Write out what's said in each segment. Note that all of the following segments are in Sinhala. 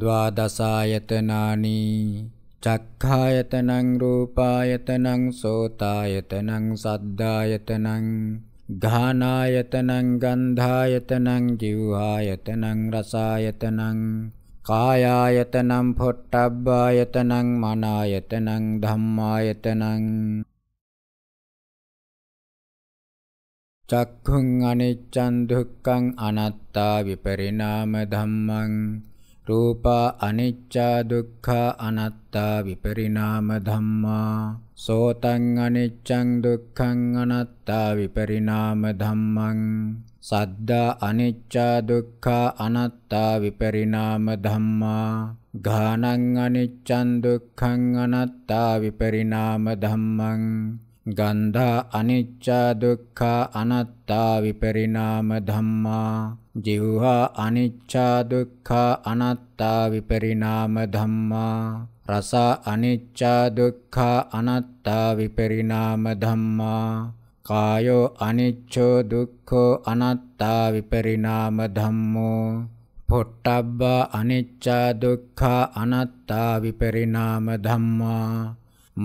द्वादशायतनानि චක්ඛායතනං රූපායතනං සෝතායතනං සද්ධායතනං ඝානායතනං ගන්ධායතනං ජීවායතනං රසායතනං කායායතනං පොට්ටබ්බායතනං මනායතනං ධම්මායතනං චක්ඛුං අනිච්ඡන් දුක්ඛං අනාත්තා විපරිණාම ධම්මං රූපා අනිච්චා දුක්ඛා අනාත්තා විපරිණාම ධම්මා සෝතං අනිච්චං දුක්ඛං අනාත්තා විපරිණාම ධම්මං සද්දා අනිච්චා දුක්ඛා අනාත්තා විපරිණාම ධම්මා ඝානං අනිච්චං දුක්ඛං අනාත්තා විපරිණාම ධම්මං ගන්ධා අනිච්චා දුක්ඛා අනාත්තා විපරිණාම ධම්මා ජීවහා අනිච්චා දුක්ඛා අනාත්තා විපරිණාම ධම්මා රසා අනිච්චා දුක්ඛා අනාත්තා විපරිණාම ධම්මා කායෝ අනිච්චෝ දුක්ඛෝ අනාත්තා විපරිණාම ධම්මෝ පොට්ටබ්බා අනිච්චා දුක්ඛා අනාත්තා විපරිණාම ධම්මා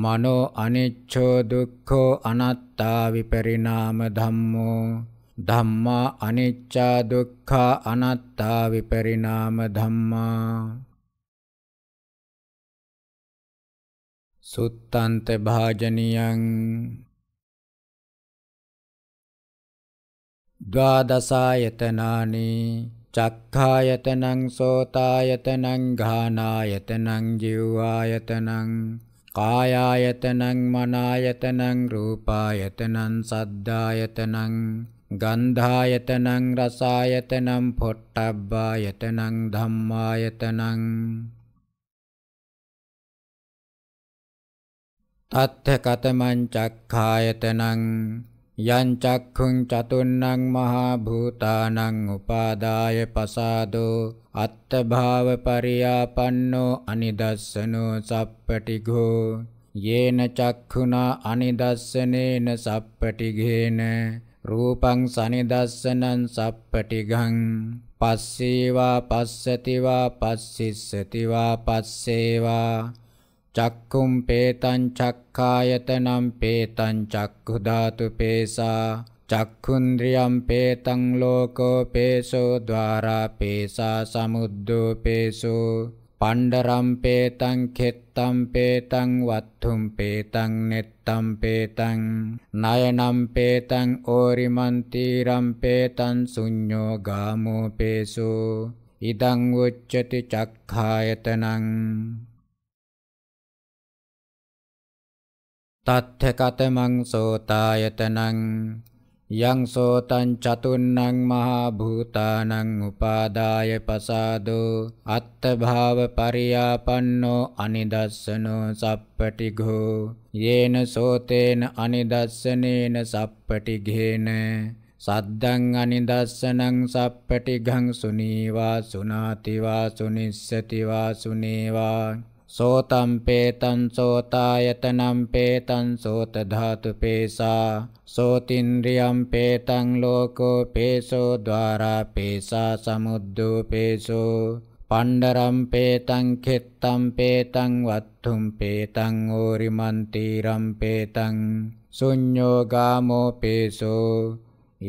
මනෝ අනිච්චෝ දුක්ඛෝ අනාත්තා විපරිණාම ධම්මෝ ධම්මා අනිච්චා දුක්ඛා අනාත්තා විපරිණාම ධම්මා සුත්තන්ත භාජනියං ද්වාදසායතනානි චක්ඛායතනං සෝතායතනං ඝානායතනං ජීවායතනං කායායතනං මනායතනං රූපායතනං සද්ධායතනං ගන්ධායතනං රසායතනං පොට්ටබ්බායතනං ධම්මායතනං තත්ථ කතමං චක්ඛායතනං යංචක්ඛුං චතුන්නං මහා භූතානං උපාදාය පසාදෝ අත්තභාව පරියාපන්නෝ අනිදස්සනෝ සප්පටිඝෝ යේන චක්ඛුනා අනිදස්සනේන සප්පටිඝේන රූපං සනිදස්සනං සප්පටිඝං පස්සේවා පස්සතිවා පස්සිස්සතිවා පස්සේවා චක්කුම් පේතං චක්කායතනම් පේතං චක්ඛු ධාතු පේසා චක්ඛුන්ද්‍රියම් පේතං ලෝකෝ පේසෝ ద్వාරා පේසා සමුද්දෝ පේසෝ පණ්ඩරම් පේතං කෙත්තම් පේතං වත්තුම් පේතං නෙත්තම් පේතං නයනම් පේතං ඕරිමන්තිරම් පේතං සුඤ්ඤෝ ගාමෝ පේසෝ ඉදං උච්චති චක්ඛායතනං තත්ථකතමං සෝතායතනං යං සෝතං චතුන්නං මහා භූතානං උපාදාය පසාදෝ අත්ථභාව පරියාපන්නෝ අනිදස්සනෝ සප්පටිඝෝ යේන සෝතේන අනිදස්සනේන සප්පටිඝේන සද්දං අනිදස්සනං සප්පටිඝං සුනීවා සුනාතිවා සුනිස්සතිවා සුනේවා සෝතම් පේතං සෝතායතනම් පේතං සෝත ධාතු පේසා සෝතින්ද්‍රියම් පේතං ලෝකෝ පේසෝ ద్వාරා පේසා සමුද්දෝ පේසෝ පණ්ඩරම් පේතං කෙත්තම් පේතං වත්තුම් පේතං ඕරිමන්තිරම් පේතං සුඤ්ඤෝ ගාමෝ පේසෝ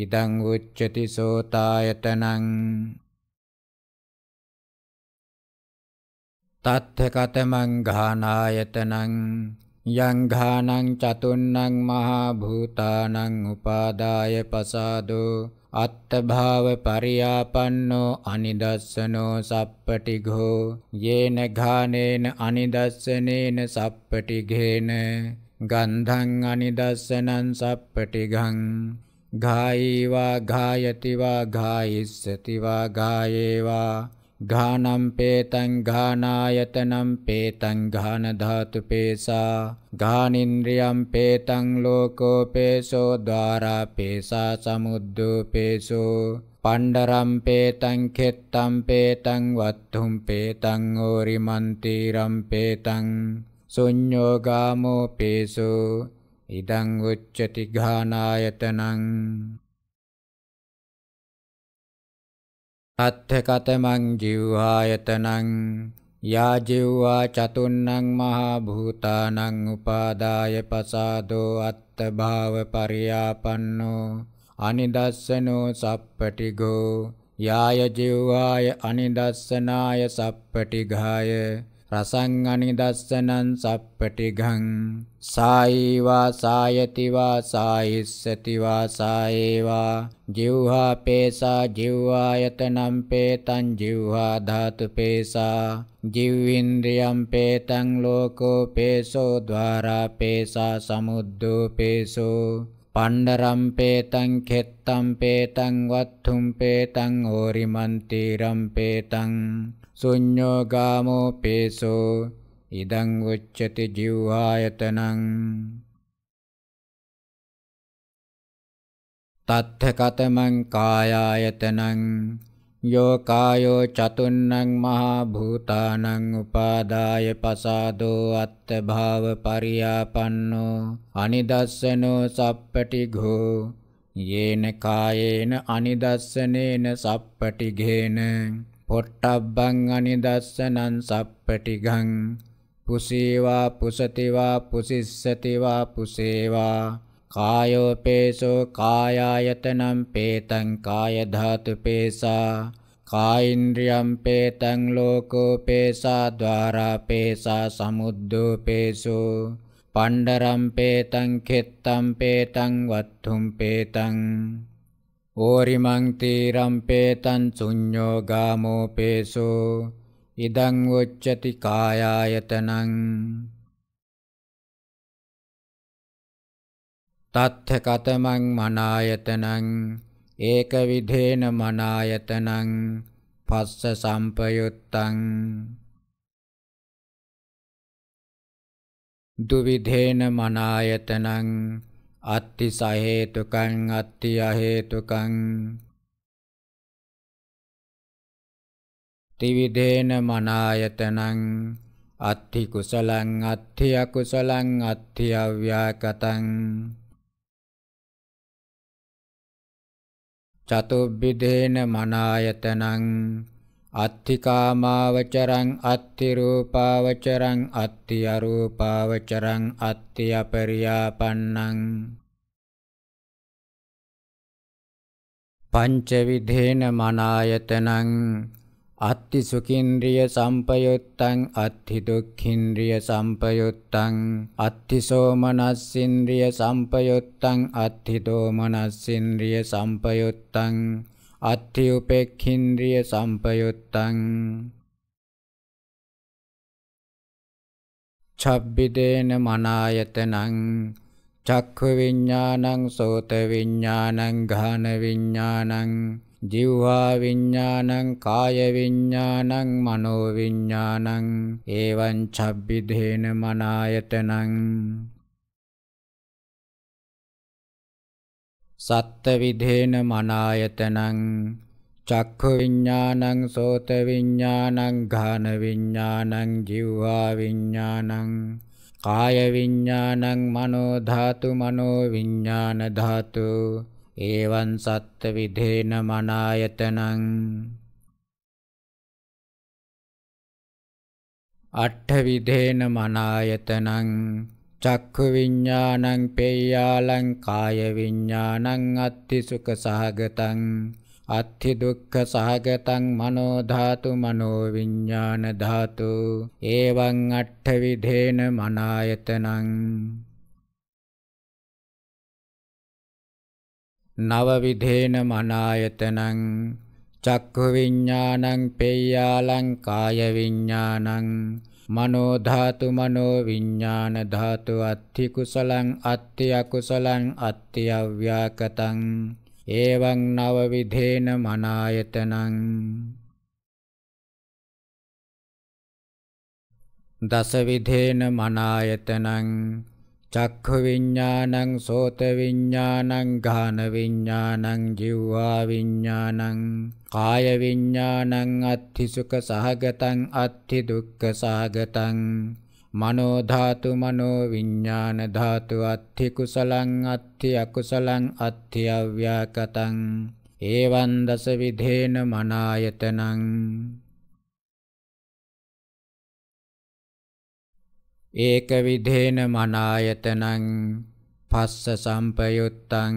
ඉදං උච්චති සෝතායතනං තත්ථ කතමං ඝානායතනං යං ඝානං චතුන්නං මහා භූතානං උපාදාය පසාදෝ අත්තභාව පරියාපන්නෝ අනිදස්සනෝ සප්පටිඝෝ යේන ඝානේන අනිදස්සනේන සප්පටිඝේන ගන්ධං අනිදස්සනං සප්පටිඝං ගායීවා ගායතිවා ගායිස්සතිවා ගායේවා घानं पेतं घानायतनं पेतं घानधातुपेसा घानिन्द्रियं पेतं लोकोपेशो द्वारा पेशा समुद्दुपेशो पण्डरं पेतं खित्तं पेतं वत्थुं पेतं ओरिमन्तिरं पेतं शून्यो गामोपेशो इदं उच्यति घानायतनम् අත්ථකතමං ජීවායතනං යා ජීවා චතුන්නං මහා භූතානං උපාදාය පසාදෝ අත්ථ භාව පරියාපන්නෝ අනිදස්සනෝ සප්පටිගෝ යාය ජීවාය අනිදස්සනාය සප්පටිඝාය රසං අනිදස්සනං සප්පටිඝං සායීවා සායතිවා සායිස්සතිවා සායේවා ජිව්හා පේසා ජිව්වායතනම් පේතං ජිව්හා ධාතු පේසා ජිව්ඉන්ද්‍රියම් පේතං ලෝකෝ පේසෝ ద్వාරා පේසා සමුද්දෝ පේසෝ පණ්ඩරම් පේතං කෙත්තම් පේතං වත්තුම් පේතං ඕරිමන්තිරම් පේතං සුඤ්ඤෝ ගාමෝ පේසෝ ඉදං උච්චති ජීවායතනං තත්ථ කතමං කායායතනං යෝ කායෝ චතුන්නං මහා භූතානං උපාදාය පසාදෝ අත්ථ භාව පරියාපන්නෝ අනිදස්සනෝ සප්පටිඝෝ යේන කායේන අනිදස්සනේන සප්පටිඝේන පොට්ටබ්බං අනිදස්සනං සප්පටිගං පුසීවා පුසතිවා පුසිස්සතිවා පුසේවා කායෝපේසෝ කායායතනම් පේතං කාය ධාතු පේසා කායින්ද්‍රියම් පේතං ලෝකෝ පේසා ద్వාරා පේසා සමුද්දෝ පේසෝ පණ්ඩරම් පේතං කෙත්තම් පේතං වත්තුම් පේතං ඕරිමංති රම්පේතං සුඤ්ඤෝ ගාමෝපේසෝ ඉදං උච්චති කායායතනං තත්ථ කතමං මනායතනං ඒක විධේන මනායතනං පස්ස සම්පයුත්තං දුවිධේන මනායතනං අත්ති සහේතුකං අත්ති අහේතුකං ත්‍රිවිධේන මනායතනං අත්ති කුසලං අත්ති අකුසලං අත්ති අව්‍යාකතං චතුබ්බිදේන මනායතනං අත්තිකාමාවචරං අත්තිරූපාවචරං අත්ති අරූපාවචරං අත්ති අපරියාපන්නං පංචවිධේන මනායතනං අත්ති සුඛින්ද්‍රිය සම්පයුත්තං අත්ති දුක්ඛින්ද්‍රිය සම්පයුත්තං අත්ති සෝමනස්සින්ද්‍රිය සම්පයුත්තං අත්ති දෝමනස්සින්ද්‍රිය සම්පයුත්තං අත්ථි උපේක්ඛින්ද්‍රිය සම්පයුත්තං චබ්බිදේන මනායතනං චක්ඛු විඤ්ඤාණං සෝත විඤ්ඤාණං ඝාන විඤ්ඤාණං ජීවා විඤ්ඤාණං කාය විඤ්ඤාණං මනෝ විඤ්ඤාණං එවං චබ්බිදේන මනායතනං සත්ත්වවිධේන මනායතනං චක්ඛු විඤ්ඤාණං සෝත විඤ්ඤාණං ඝාන විඤ්ඤාණං ජීවා විඤ්ඤාණං කාය විඤ්ඤාණං මනෝ ධාතු මනෝ විඤ්ඤාණ ධාතු එවං සත්ත්ව විධේන මනායතනං අට්ඨ විධේන මනායතනං චක්ඛු විඤ්ඤාණං පේයාලං කාය විඤ්ඤාණං අත්ති සුඛ සහගතං අත්ති දුක්ඛ සහගතං මනෝ ධාතු මනෝ විඤ්ඤාණ ධාතු එවං අට්ඨ විධේන මනායතනං නව විධේන මනායතනං චක්ඛු විඤ්ඤාණං පේයාලං කාය විඤ්ඤාණං මනෝ ධාතු මනෝ විඥාන ධාතු අත්ථි කුසලං අත්ථි අකුසලං අත්ථි අව්‍යාකතං එවං නව විධේන මනායතනං දස විධේන මනායතනං චක්ඛු විඤ්ඤාණං සෝත විඤ්ඤාණං ගාන විඤ්ඤාණං ජීවා විඤ්ඤාණං කාය විඤ්ඤාණං අත්ථි සුඛ සහගතං අත්ථි දුක්ඛ සහගතං මනෝ ධාතු මනෝ විඤ්ඤාණ ධාතු අත්ථි කුසලං අත්ථි අකුසලං අත්ථි අව්‍යාකතං ඒවන්දස විධේන මනායතනං ඒක විධේන මනායතනං පස්ස සම්පයුත්තං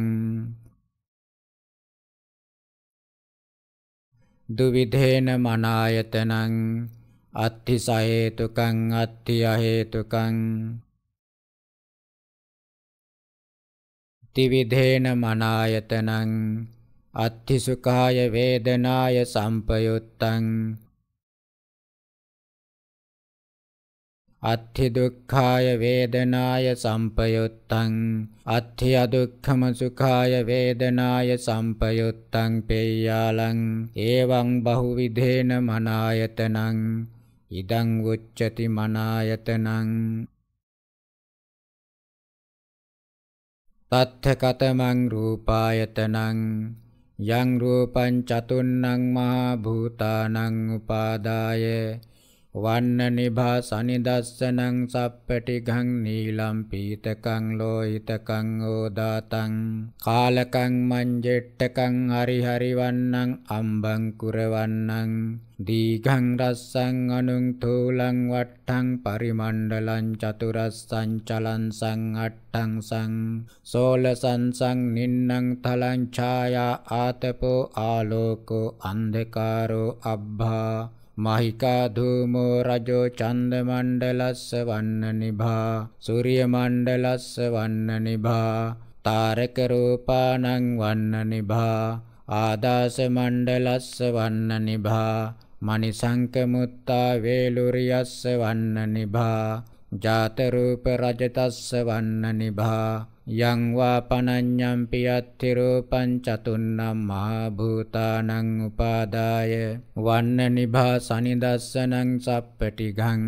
දුවිධේන මනායතනං අත්ථි සහේතුකං අත්ථි අහේතුකං ත්‍රිවිධේන මනායතනං අත්ථි සුඛාය වේදනාය සම්පයුත්තං අත්ථි දුක්ඛාය වේදනාය සම්පයුත්තං අත්ථි අදුක්ඛම සුඛාය වේදනාය සම්පයුත්තං පේයාලං එවං බහුවිධේන මනායතනං ඉදං උච්චති මනායතනං තත්ථකතමං රූපායතනං යං රූපං චතුන්නං මහා භූතානං උපාදාය වන්න නිභාසනි දස්සනං සප්පටිඝං නීලම් පීතකං ලෝහිතකං ඕදාතං කාලකං මංජෙට්ටකං හරි හරි වන්නං අම්බං කුරවන්නං දීඝං රස්සං අනුං තූලං වට්ටං පරිමණ්ඩලං චතුරස්සං චලං සං අට්ඨං සං සෝලසං සං නින්නං තලං ඡායා ආතපෝ ආලෝකෝ අන්ධකාරෝ අබ්භා මහිකා ධූමෝ රජෝ චන්ද මණ්ඩලස්ස වන්න නිභා සූර්ය මණ්ඩලස්ස වන්න නිභා තාරක රූපානං වන්න නිභා ආදාස මණ්ඩලස්ස වන්න නිභා මනිසංක මුත්තා වේලුරියස්ස වන්න නිභා ජාතරූප රජතස්ස වන්න නිභා යං වා පනඤ්ඤම් පියත්ති රූපං චතුන්නම් මහා භූතානං උපාදාය වන්න නිභා සනිදස්සනං සප්පටිඝං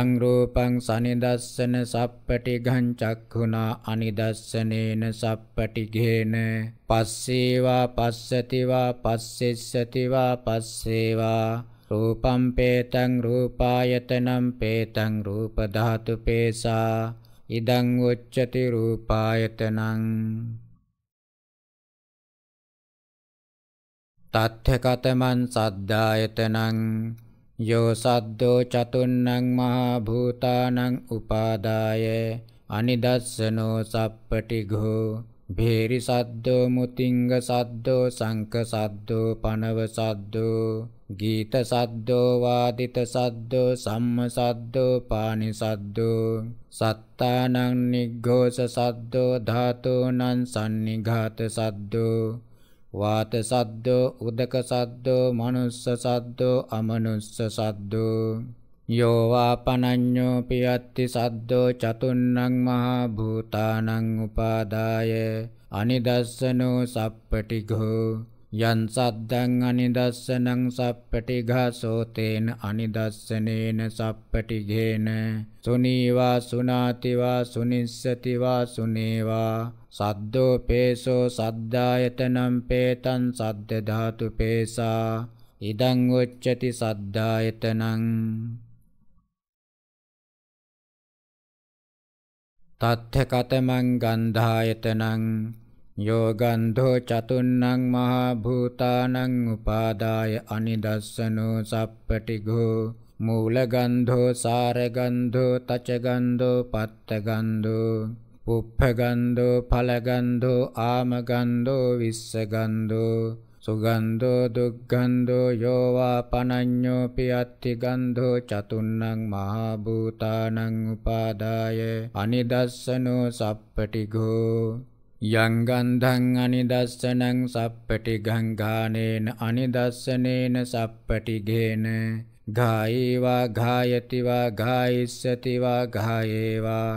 යං රූපං සනිදස්සන සප්පටිඝං චක්ඛුනා අනිදස්සනේන සප්පටිඝේන පස්සේවා පස්සතිවා පස්සෙස්සතිවා පස්සේවා රූපම් පේතං රූපායතනම් පේතං රූප ධාතු පේසා ඉදං උච්චති රූපායතනං තත්ථකතමන් සද්දායතනං යෝ සද්දෝ චතුන්නං මහා භූතානං උපාදාය අනිදස්සනෝ සප්පටිඝෝ භේරි සද්දෝ මුතිංග සද්දෝ සංක සද්දෝ පනව සද්දෝ ගීත සද්දෝ වාදිත සද්දෝ සම්ම සද්දෝ පානි සද්දෝ සත්තානං නිග්ඝෝස සද්දෝ ධාතෝනං සන්නිඝාත සද්දෝ වාත සද්දෝ උදක සද්දෝ මනුස්ස සද්දෝ අමනුස්ස සද්දෝ යෝවාපනඤ්ඤෝ පියත්ති සද්දෝ චතුන්නං මහා භූතානං උපාදාය අනිදස්සනෝ සප්පටිඝෝ යන් සද්දං අනිදස්සනං සප්පටිඝාසෝතේන අනිදස්සනේන සප්පටිඝේන සුනීවා සුනාතිවා සුනිස්සතිවා සුනේවා සද්දෝ පේසෝ සද්දායතනම් පේතං සද්ද ධාතු පේසා ඉදං උච්චති සද්දායතනං තත්ථ කතමං ගන්ධායතනං යෝගන්ධෝ චතුන්නං මහා භූතානං උපාදාය අනිදස්සනෝ සප්පටිඝෝ මූලගන්ධෝ සාරගන්ධෝ තචගන්ධෝ පත්තගන්ධෝ පුප්පගන්ධෝ ඵලගන්ධෝ ආමගන්ධෝ විස්සගන්ධෝ සුගන්ධෝ දුක්ගන්ධෝ යෝවා පනඤ්ඤෝ පියත්ති ගන්ධෝ චතුන්නං මහා භූතානං උපාදාය අනිදස්සනෝ සප්පටිඝෝ යං ගන්ධං අනිදස්සනං සප්පටිඝං ඝානේන අනිදස්සනේන සප්පටිඝේන ගායේවා ගායතිවා ගායිස්සතිවා ගායේවා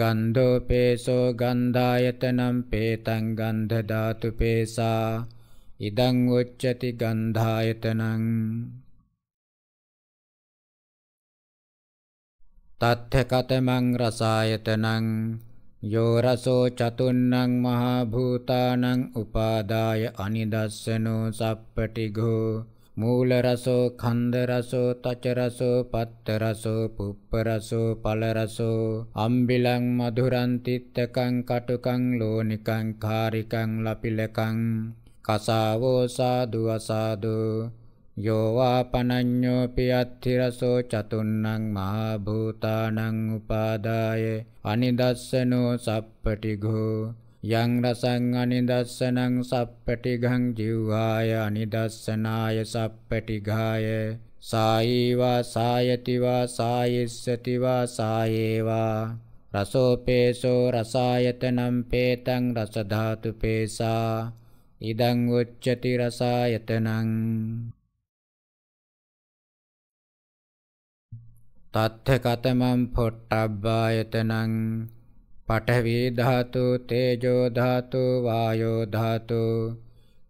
ගන්ධෝ පේසෝ ගන්ධායතනම් පේතං ගන්ධ ධාතු පේසා ඉදං උච්චති ගන්ධායතනං තත්ථකතමං රසායතනං යෝ රසෝ චතුන්නං මහා භූතානං උපාදාය අනිදස්සනෝ සප්පටිඝෝ මූල රසෝ ඛන්ද රසෝ තච රසෝ පත්ත රසෝ පුප්ප රසෝ පල රසෝ අම්බිලං මధుරං තිත්තකං කටුකං ලෝනිකං කාරිකං ලපිලකං කසාවෝ සාදු අසාදු යෝවා පනඤ්ඤෝ පියත්තිරසෝ චතුන්නං මහා භූතානං උපාදාය අනිදස්සනෝ සප්පටිඝෝ යං රසං අනිදස්සනං සප්පටිඝං ජීවාය අනිදස්සනාය සප්පටිඝාය සායීවා සායතිවා සායිස්සතිවා සායේවා රසෝපේසෝ රසායතනම් පේතං රස ධාතු පේසා ඉදං උච්චති රසායතනං තත්ථ කතමං පොට්ටබ්බායතනං පඨවි ධාතු තේජෝ ධාතු වායෝ ධාතු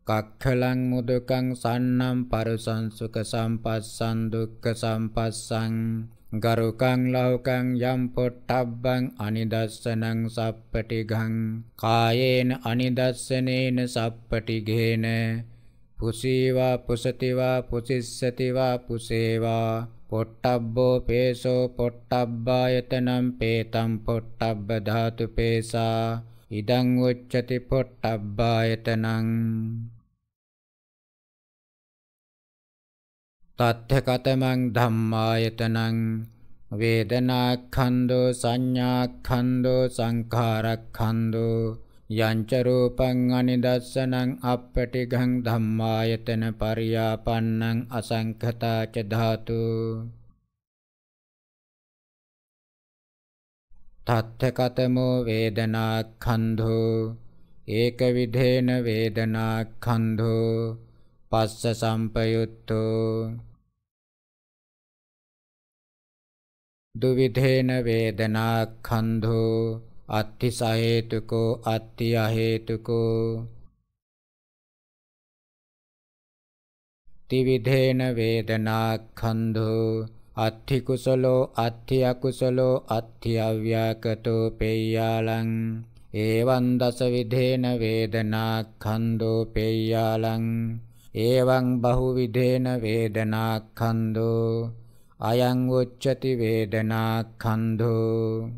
කක්ඛලං මුදුකං සන්නම් පරුසං සුඛ සම්පස්සං දුක්ඛ සම්පස්සං ගරුකං ලෞකං යම් පොට්ටබ්බං අනිදස්සනං සප්පටිඝං කායේන අනිදස්සනේන සප්පටිඝේන පුසීවා පුසතිවා පුසිස්සතිවා පුසේවා පොට්ටබ්බෝ පේසෝ පොට්ටබ්බායතනම් පේතම් පොට්ටබ්බ ධාතු පේසා ඉදං උච්චති පොට්ටබ්බායතනං තත්ථකතමං ධම්මායතනං වේදනාක්ඛන්‍தோ සංඥාක්ඛන්‍தோ සංඛාරක්ඛන්‍தோ යංච රූපං අනිදස්සනං අප්පටිඝං ධම්මායතන පරියාපන්නං අසංඛතා ච ධාතු තත්ථකතමෝ වේදනාක්ඛන්‍தோ ඒක විධේන වේදනාක්ඛන්‍தோ පස්ස සම්පයුත්තෝ දුවිධේන වේදනා කන්ධෝ අත්ති සහේතුකෝ අත්ති අහේතුකෝ ත්‍රිවිධේන වේදනා කන්ධෝ අත්ති කුසලෝ අත්ති අකුසලෝ අත්ති අව්‍යාකතෝ පේයාලං එවං දස විධේන වේදනා කන්‍தோ පේයාලං එවං බහුවිධේන වේදනා කන්‍தோ අයං උච්චති වේදනා කන්ධෝ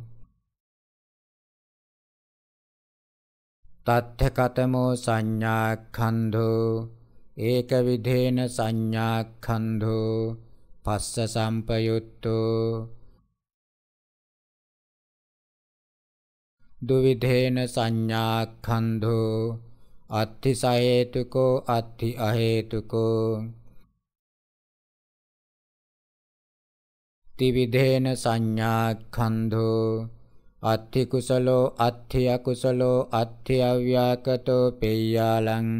තත්ථ කතමෝ සංඥා කන්ධෝ ඒක විධේන සංඥා කන්ධෝ පස්ස සම්පයුත්තෝ දුවිධේන සංඥා කන්ධෝ අත්ථි සහේතුකෝ අත්ථි අහේතුකෝ ත්‍රිවිධේන සංඥාක්ඛන්ධෝ අත්ථි කුසලෝ අත්ථි අකුසලෝ අත්ථි අව්‍යාකතෝ පෙය්‍යාලං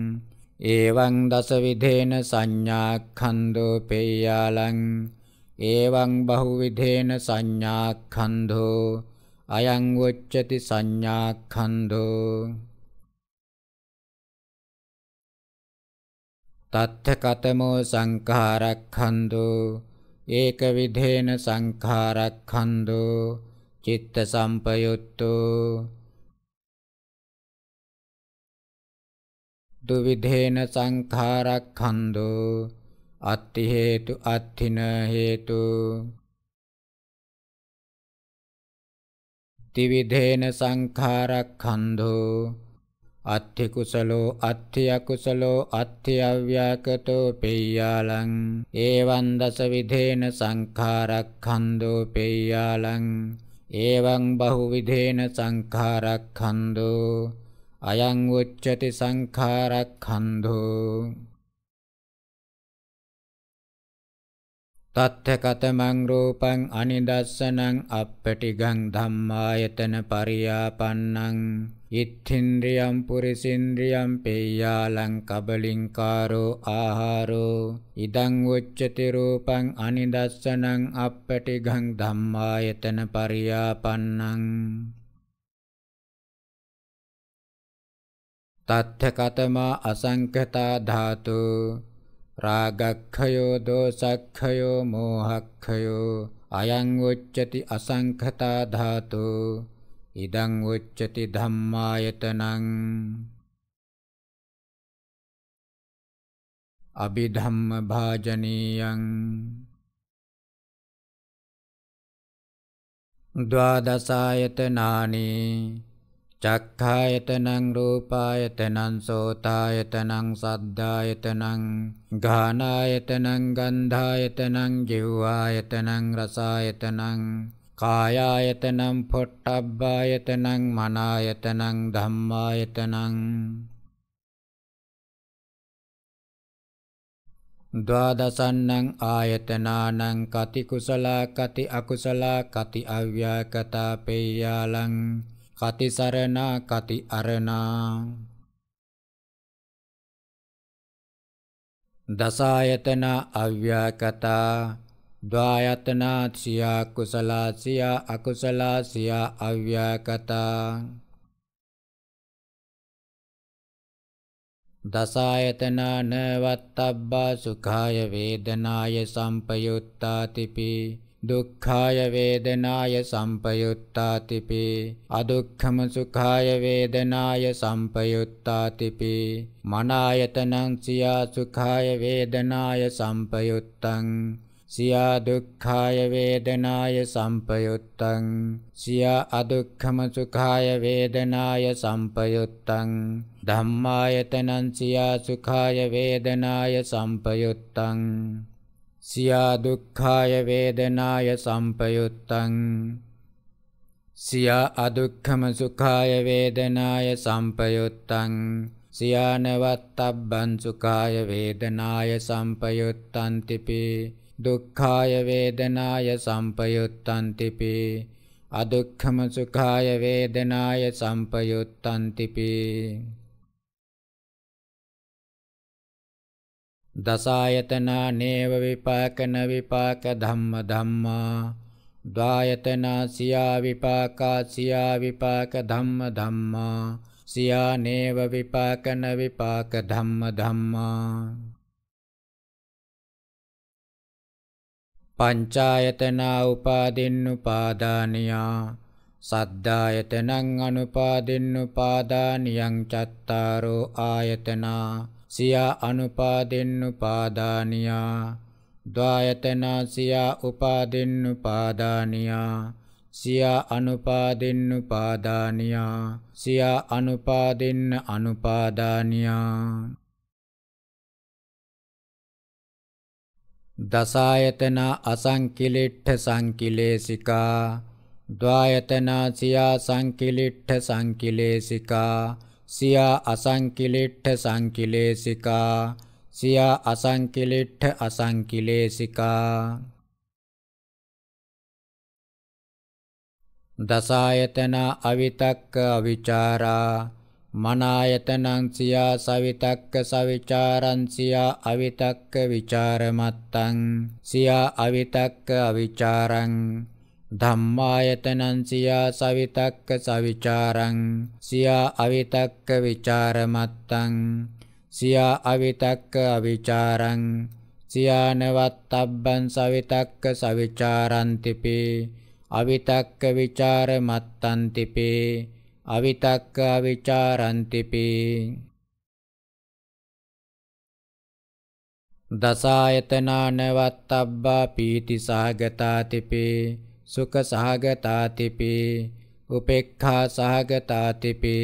එවං දස විධේන සංඥාක්ඛන්ධෝ පෙය්‍යාලං එවං බහු විධේන සංඥාක්ඛන්ධෝ අයං උච්චති සංඥාක්ඛන්ධෝ තත්ථ කතමෝ සංඛාරක්ඛන්ධෝ ඒක විධේන සංඛාරක්ඛන්‍දු චිත්ත සම්පයුත්තෝ දුවිධේන සංඛාරක්ඛන්‍දු අත්ති හේතු අත්ථින හේතු ත්‍රිවිධේන සංඛාරක්ඛන්‍දු අත්ථි කුසලෝ අත්ථි අකුසලෝ අත්ථි අව්‍යාකතෝ පෙය්‍යාලං ඒවං දස විධේන සංඛාරක්ඛන්தோ පෙය්‍යාලං ඒවං බහු විධේන සංඛාරක්ඛන්தோ අයං උච්චති සංඛාරක්ඛන්தோ තත්ථකතමං රූපං අනිදස්සනං අප්පටිගං ධම්මායතන පරියාපන්නං ඉත්ථින්ද්‍රියම් පුරිසින්ද්‍රියම් පේයාලං කබලින්කාරෝ ආහාරෝ ඉදං උච්චති රූපං අනිදස්සනං අප්පටිගං ධම්මායතන පරියාපන්නං තත්ථකතමා අසංකතා ධාතෝ රාගක්ඛයෝ දෝසක්ඛයෝ මෝහක්ඛයෝ අයං උච්චති අසංඛතා ධාතු ඉදං උච්චති ධම්මායතනං අභිධම්ම භාජනීයං द्वादशायतनानि චක්ඛායතනං රූපායතනං සෝතායතනං සද්ධායතනං ඝානායතනං ගන්ධායතනං ජීවායතනං රසායතනං කායායතනං පොට්ටබ්බායතනං මනායතනං ධම්මායතනං 12න්නං ආයතනානං කති කුසලා කති අකුසලා කති අව්‍යාකතා පේයාලං කතිසරණා කති අරණා දසායතන අව්‍යාකතා ද්වායතනා සියා කුසලා සියා අකුසලා සියා අව්‍යාකතා දසායතනා නවත්තබ්බා සුඛාය වේදනාය සම්පයුත්තාතිපි දුක්ඛාය වේදනාය සම්පයුත්තාතිපි අදුක්ඛම සුඛාය වේදනාය සම්පයුත්තාතිපි මනායතනං සියා සුඛාය වේදනාය සම්පයුත්තං සියා දුක්ඛාය වේදනාය සම්පයුත්තං සියා අදුක්ඛම සුඛාය වේදනාය සම්පයුත්තං ධම්මායතනං සියා සුඛාය වේදනාය සම්පයුත්තං සියා දුක්ඛාය වේදනාය සම්පයුත්තං සියා අදුක්ඛම සුඛාය වේදනාය සම්පයුත්තං සියා නවත්තබ්බං සුඛාය වේදනාය සම්පයුත්තං තිපි දුක්ඛාය වේදනාය සම්පයුත්තං තිපි අදුක්ඛම සුඛාය වේදනාය සම්පයුත්තං තිපි දසායතනා නේව විපාකන විපාක ධම්ම ධම්මා ද්වායතනා සියා විපාකා සියා විපාක ධම්ම ධම්මා සියා නේව විපාකන විපාක ධම්ම ධම්මා පංචායතනා උපාදින්නුපාදානියා සද්ධායතනං අනුපාදින්නුපාදානියං චත්තාරෝ ආයතනා සියා අනුපාදෙන්nu පාදානියා ද්වායතනා සියා උපාදෙන්nu පාදානියා සියා අනුපාදෙන්nu පාදානියා සියා අනුපාදෙන්න අනුපාදානියා දසායතන අසංකිලිට්ඨ සංකිලේසිකා ද්වායතනා සියා සංකිලිට්ඨ සංකිලේසිකා සියා අසංකිලිට්ඨ සංකිලේසිකා සියා අසංකිලිට්ඨ අසංකිලේසිකා දසායතන අවිතක්ක අවිචාරා මනායතනං සියා සවිතක්ක සවිචාරං සියා අවිතක්ක විචාරමත්තං සියා අවිතක්ක අවිචාරං ධම්මායතනං සියා සවිතක්ක සවිචාරං සියා අවිතක්ක විචාරමත්තං සියා අවිතක්ක අවිචාරං සියානවත්තබ්බං සවිතක්ක සවිචාරන්තිපේ අවිතක්ක විචාරමත්තන්තිපේ අවිතක්ක අවිචාරන්තිපේ දසායතනානවත්තබ්බා පීති සහගතාතිපේ සුඛ සහගතාතිපි උපේක්ඛා සහගතාතිපි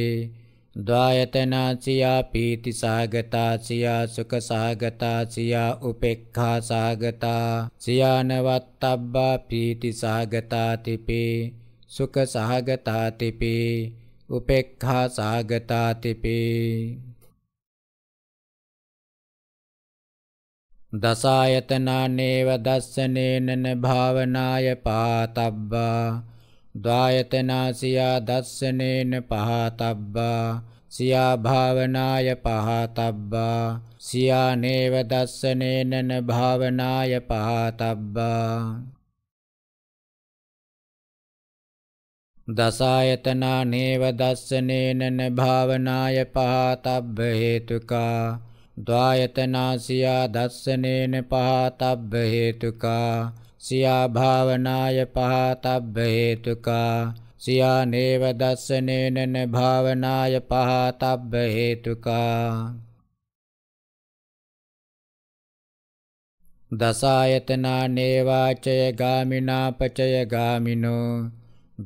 ද්වායතනාසියා පීති සහගතාසියා සුඛ සහගතාසියා උපේක්ඛා සහගතා සියානවත්තබ්බා පීති සහගතාතිපි සුඛ සහගතාතිපි උපේක්ඛා සහගතාතිපි දසායතනානේව දස්සනේනන භාවනාය පාතබ්බා ද්වායතනාසියා දස්සනේන පහතබ්බා සියා භාවනාය පහතබ්බා සියා නේව දස්සනේනන භාවනාය පහතබ්බා දසායතනා නේව දස්සනේනන භාවනාය පහතබ්බ හේතුකා द्वायतनासिया दर्शनेन पहातब्बहेतुका सिया भावनाय पहातब्बहेतुका सिया नेव दर्शनेन न भावनाय पहातब्बहेतुका दशायतना नेवाचय गामिनापचय गामिनो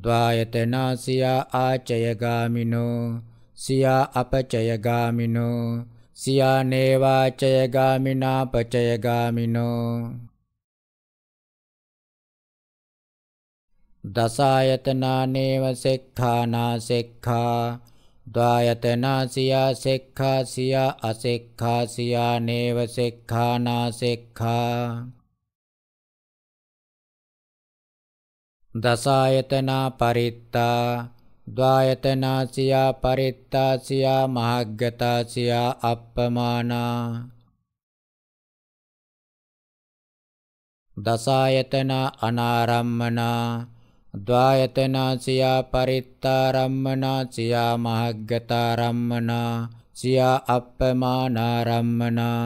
द्वायतनासिया आचय गामिनो सिया अपचय गामिनो සියානේවාචය ගාමිනා පචය ගාමිනෝ දසායතනානේව සෙක්ඛානා සෙක්ඛා ද්වායතනා සියා සෙක්ඛා සියා අසෙක්ඛා සියානේව සෙක්ඛානා සෙක්ඛා දසායතනා පරිත්තා ද්වායතනාසියා පරිත්තාසියා මහග්ගතාසියා අප්පමානා දසායතන අනාරම්මනා ද්වායතනාසියා පරිත්තාරම්මනා සියා මහග්ගතාරම්මනා සියා අප්පමානාරම්මනා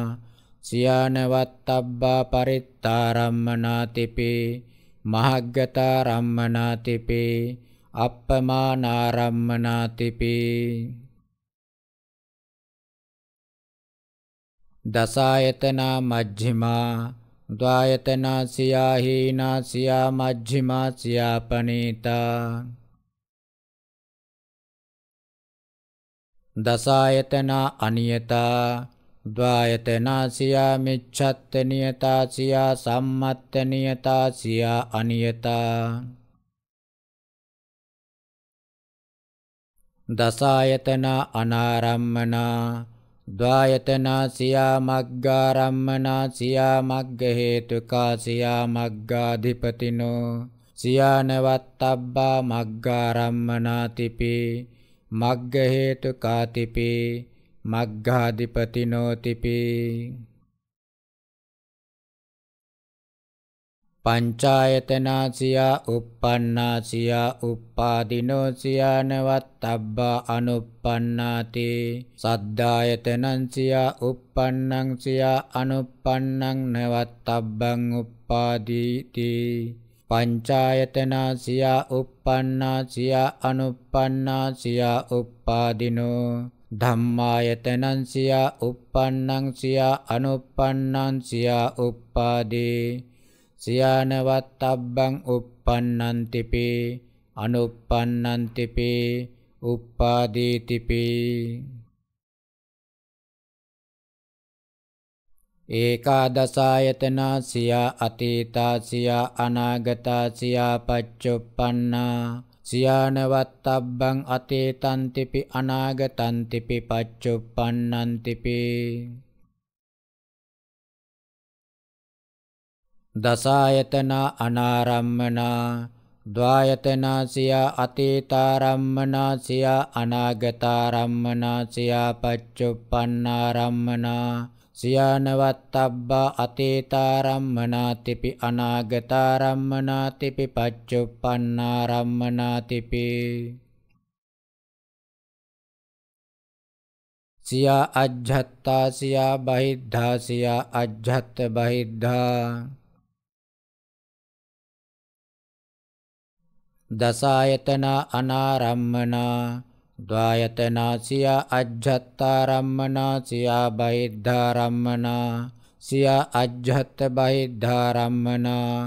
සියානවත්තබ්බා පරිත්තාරම්මනා තිපේ මහග්ගතාරම්මනා තිපේ අප්පමානාරම්මනාතිපි දසායතනා මජ්ජිමා ද්වායතනා සියාහීනා සියා මජ්ජිමා සියාපනීතා දසායතනා අනියතා ද්වායතනා සියා මිච්ඡත්ත නියතා සියා සම්මත්ත නියතා සියා අනියතා දසායතන අනාරම්මනා ද්වායතනා සියා මග්ගාරම්මනා සියා මග්ග හේතුකා සියා මග්ගාධිපතිනෝ සියානවත්තබ්බා මග්ගාරම්මනාතිපි මග්ග හේතුකාතිපි මග්ගාධිපතිනෝතිපි පංචායතනාසියා uppannāsiya uppādinō සියානවත්තබ්බා අනුප්පන්නාති සද්ධායතනංසියා uppannansiya anuppannang නවත්තබ්බං uppādīti පංචායතනාසියා uppannāsiya anuppannāsiya uppādinō ධම්මායතනං සියා uppannang සියා අනුප්පන්නං සියා uppādī සියානවත් අබ්බං uppannantipi anuppannantipi uppadītipi ඒකාදසායතනා සියා අතීතා සියා අනාගතා සියා පච්චුප්පන්නා සියානවත්තබ්බං අතේතන්තිපි අනාගතන්තිපි පච්චුප්පන්නන්තිපි දසායතනා අනාරම්මනා ද්වායතනා සියා අතීතාරම්මනා සියා අනාගතාරම්මනා සියා පච්චුප්පන්නාරම්මනා සියානවත්තබ්බා අතීතාරම්මනාතිපි අනාගතාරම්මනාතිපි පච්චුප්පන්නාරම්මනාතිපි සියා අජ්ජත්තා සියා බහිද්ධා සියා අජ්ජත් බහිද්ධා දසායතන අනාරම්මනා ද්වායතනාසිය අජ්ජත්තාරම්මනා සියා බහිද්ධාරම්මනා සියා අජ්ජත්ත බහිද්ධාරම්මනා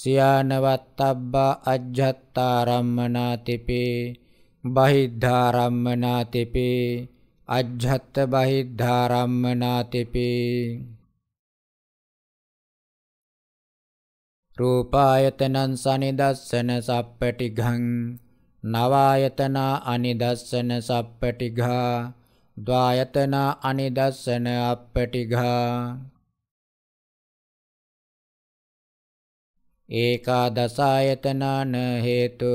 සියානවත්තබ්බ අජ්ජත්තාරම්මනා තිපේ බහිද්ධාරම්මනා තිපේ අජ්ජත්ත බහිද්ධාරම්මනා තිපේ රූපායතනං සනිදස්සන සප්පටිඝං නවායතනා අනිදස්සන සප්පටිඝා ද්වායතනා අනිදස්සන අප්පටිඝා ඒකාදසායතනාන හේතු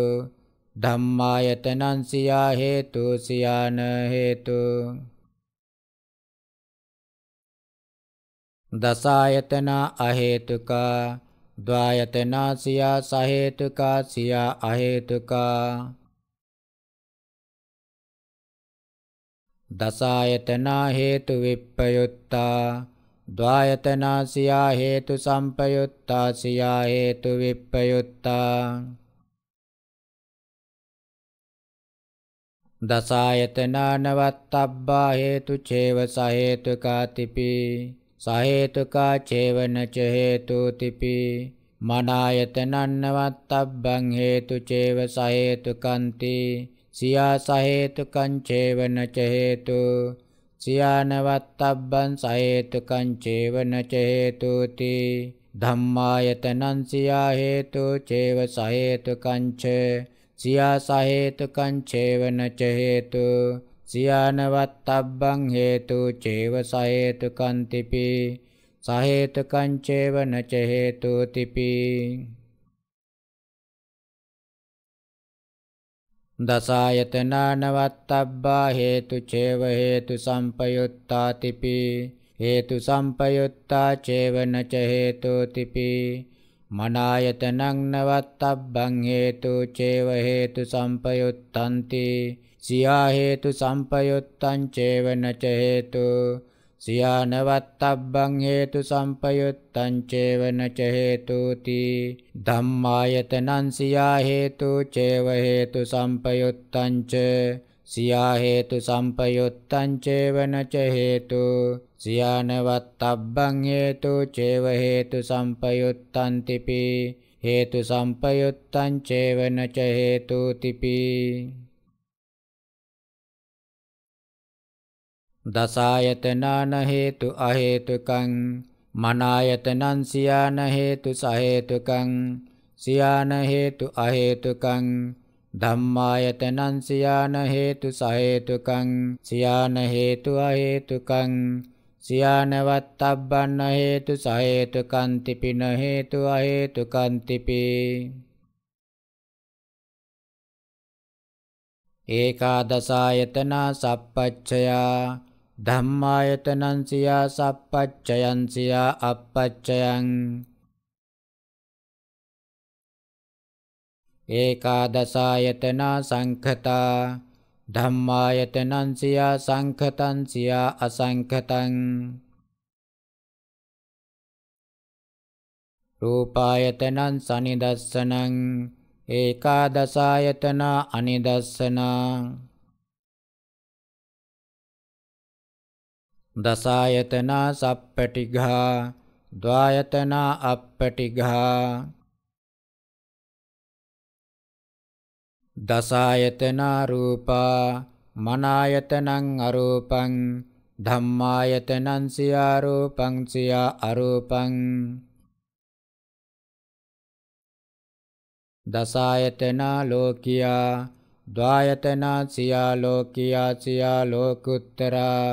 ධම්මායතනං සියා හේතු සියාන හේතු දසායතනා අහේතුකා ද්වායතනාසියා සහේතුකා සියා අහේතුකා දසායතනා හේතු විප්පයුත්තා ද්වායතනාසියා හේතු සම්පයුත්තා සියා හේතු විප්පයුත්තා දසායතනානවත්තබ්බා හේතු චේව සහේතුකාතිපි සහේතුකා චේවනච හේතුතිපි මනායතනන්නවත්තබ්බං හේතු චේව සහේතුකන්ති සියා සහේතුකං චේවනච හේතු සියානවත්තබ්බං සහේතුකං චේවනච හේතුති ධම්මායතනං සියා හේතු චේව සහේතුකං ච සියා සහේතුකං චේවනච හේතු සියානවත් අබ්බං හේතු චේව සහේතු කන්තිපි සහේතු කංචේව නච හේතු තිපි දසායතනානවත් අබ්බා හේතු චේව හේතු සම්පයුත්තා තිපි හේතු සම්පයුත්තා චේව නච හේතු තිපි මනායතනං නවත් අබ්බං හේතු චේව හේතු සම්පයුත්තන්ති සියා හේතු සම්පයුත්තං චේවනච හේතු සියා නවත්තබ්බං හේතු සම්පයුත්තං චේවනච හේතුති ධම්මායතනං සියා හේතු චේව හේතු සම්පයුත්තං ච සියා හේතු සම්පයුත්තං චේවනච හේතු සියානවත්තබ්බං හේතු චේව හේතු සම්පයුත්තං තිපි හේතු සම්පයුත්තං චේවනච හේතු තිපි දසායතනාන හේතු අහේතුකං මනායතනං සියාන හේතු සහේතුකං සියාන හේතු අහේතුකං ධම්මායතනං සියාන හේතු සහේතුකං සියාන හේතු අහේතුකං සියානවත්තබ්බන්න හේතු සහේතුකන්තිපින හේතු අහේතුකන්තිපි ඒකාදසායතනා සප්පච්චයා ධම්මායතනං සියා සප්පච්චයං සියා අපච්චයං ඒකාදසායතනා සංඛතා ධම්මායතනං සියා සංඛතං සියා අසංඛතං රූපායතනං සනිදස්සනං ඒකාදසායතනා අනිදස්සනා දසායතනා සප්පටිඝා ද්වායතනා අප්පටිඝා දසායතනා රූපා මනායතනං අරූපං ධම්මායතනං සියා රූපං සියා අරූපං දසායතනා ලෝකියා ද්වායතනා සියා ලෝකියා සියා ලෝකුත්තරා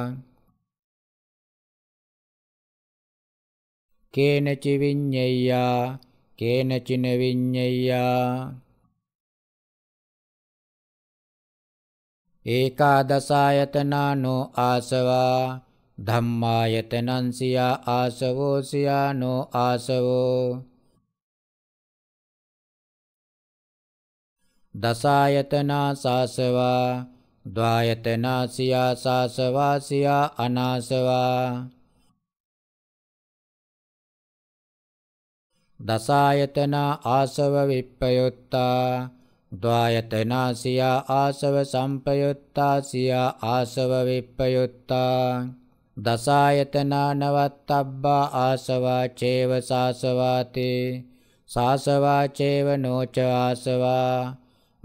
කේනචි විඤ්ඤෙය්‍යා කේනචින විඤ්ඤෙය්‍යා ඒකාදසායතනානෝ ආසවා ධම්මායතනං සියා ආසවෝ සියානෝ ආසවෝ දසායතනා සාසවා ද්වායතනා සියා සාසවා සියා අනාසවා දසායතනා ආසව විප්පයුත්තා ද්වායතනා සියා ආසව සම්පයුත්තා සියා ආසව විප්පයුත්තා දසායතනා නවත්තබ්බා ආසවා චේව සාසවාති සාසවා චේව නොච ආසවා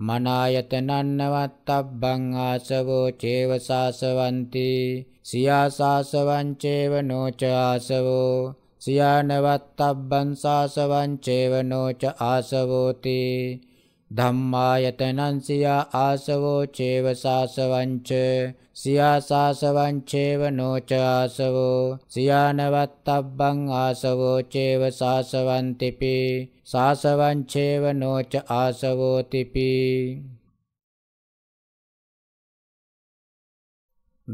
මනායතනන්නවත්තබ්බං ආසවෝ චේව සාසවಂತಿ සියා සාසවං චේව නොච ආසවෝ සියානවත්තබ්බන් සාසවං චේවනෝච ආසවෝති ධම්මායතනං සියා ආසවෝ චේව සාසවංච සියා සාසවං චේවනෝච ආසවෝ සියානවත්තබ්බං ආසවෝ චේව සාසවන්තිපි සාසවං චේවනෝච ආසවෝතිපි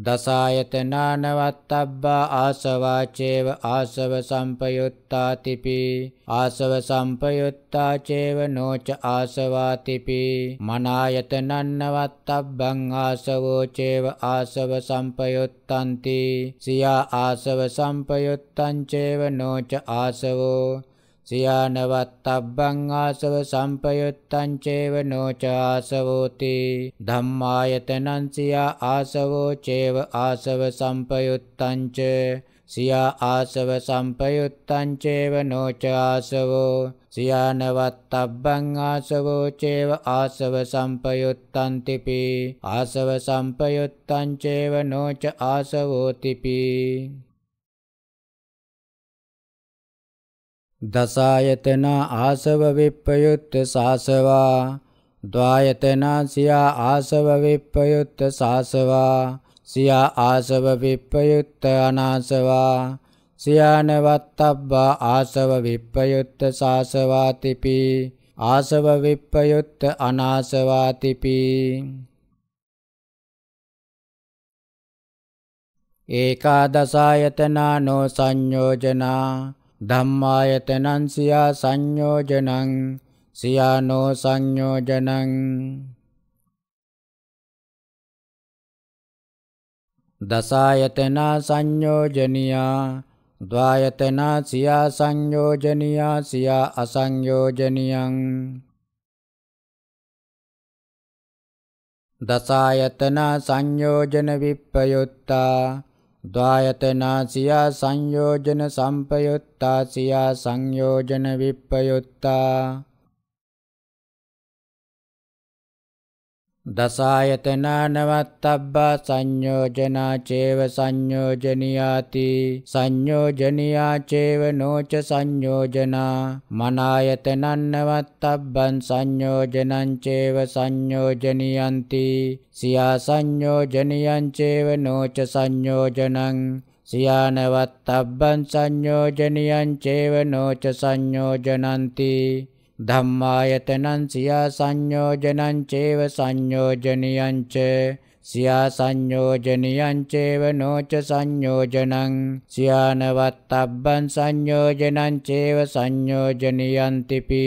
දසායතනානවත්තබ්බා ආසවාචේව ආසව සම්පයුත්තාතිපි ආසව සම්පයුත්තාචේව නෝච ආසවාතිපි මනායතනන්නවත්තබ්බං ආසවෝචේව ආසව සම්පයුත්තන්ති සියා ආසව සම්පයුත්තංචේව නෝච ආසවෝ සියානවත්තබ්බං ආසව සම්පයුත්තං චේව නොච ආසවෝති ධම්මායතනං සියා ආසවෝ චේව ආසව සම්පයුත්තං ච සියා ආසව සම්පයුත්තං චේව නොච ආසවෝ සියානවත්තබ්බං ආසවෝ චේව ආසව සම්පයුත්තං තිපි ආසව සම්පයුත්තං චේව නොච ආසවෝ තිපි දසායතන ආසව විප්පයුත්ත සාසවා ද්වායතන සියා ආසව විප්පයුත්ත සාසවා සියා ආසව විප්පයුත්ත අනාසවා සියානවත්තබ්බා ආසව විප්පයුත්ත සාසවාතිපි ආසව විප්පයුත්ත අනාසවාතිපි ඒකාදසායතනා නෝ සංයෝජනා ධම්මායතනං සියා සංයෝජනං සියානෝ සංයෝජනං දසායතනා සංයෝජනියා ද්වායතනා සියා සංයෝජනියා සියා අසංයෝජනියං දසායතනා සංයෝජන විප්පයුත්තා ද්වායතනාසියා සංයෝජන සම්පයුත්තා සියා සංයෝජන විප්පයුත්තා දසායතනානවත්තබ්බා සංයෝජනා චේව සංයෝජනියාති සංයෝජනියා චේව නෝච සංයෝජනා මනායතනන්නවත්තබ්බන් සංයෝජනං චේව සංයෝජනියන්ති සියා සංයෝජනියං චේව නෝච සංයෝජනං සියානවත්තබ්බන් සංයෝජනියං චේව නෝච සංයෝජනන්ති ධම්මායතනං සියා සංයෝජනං චේව සංයෝජනියං ච සියා සංයෝජනියං චේව නොච සංයෝජනං සියානවත්තබ්බං සංයෝජනං චේව සංයෝජනියන්තිපි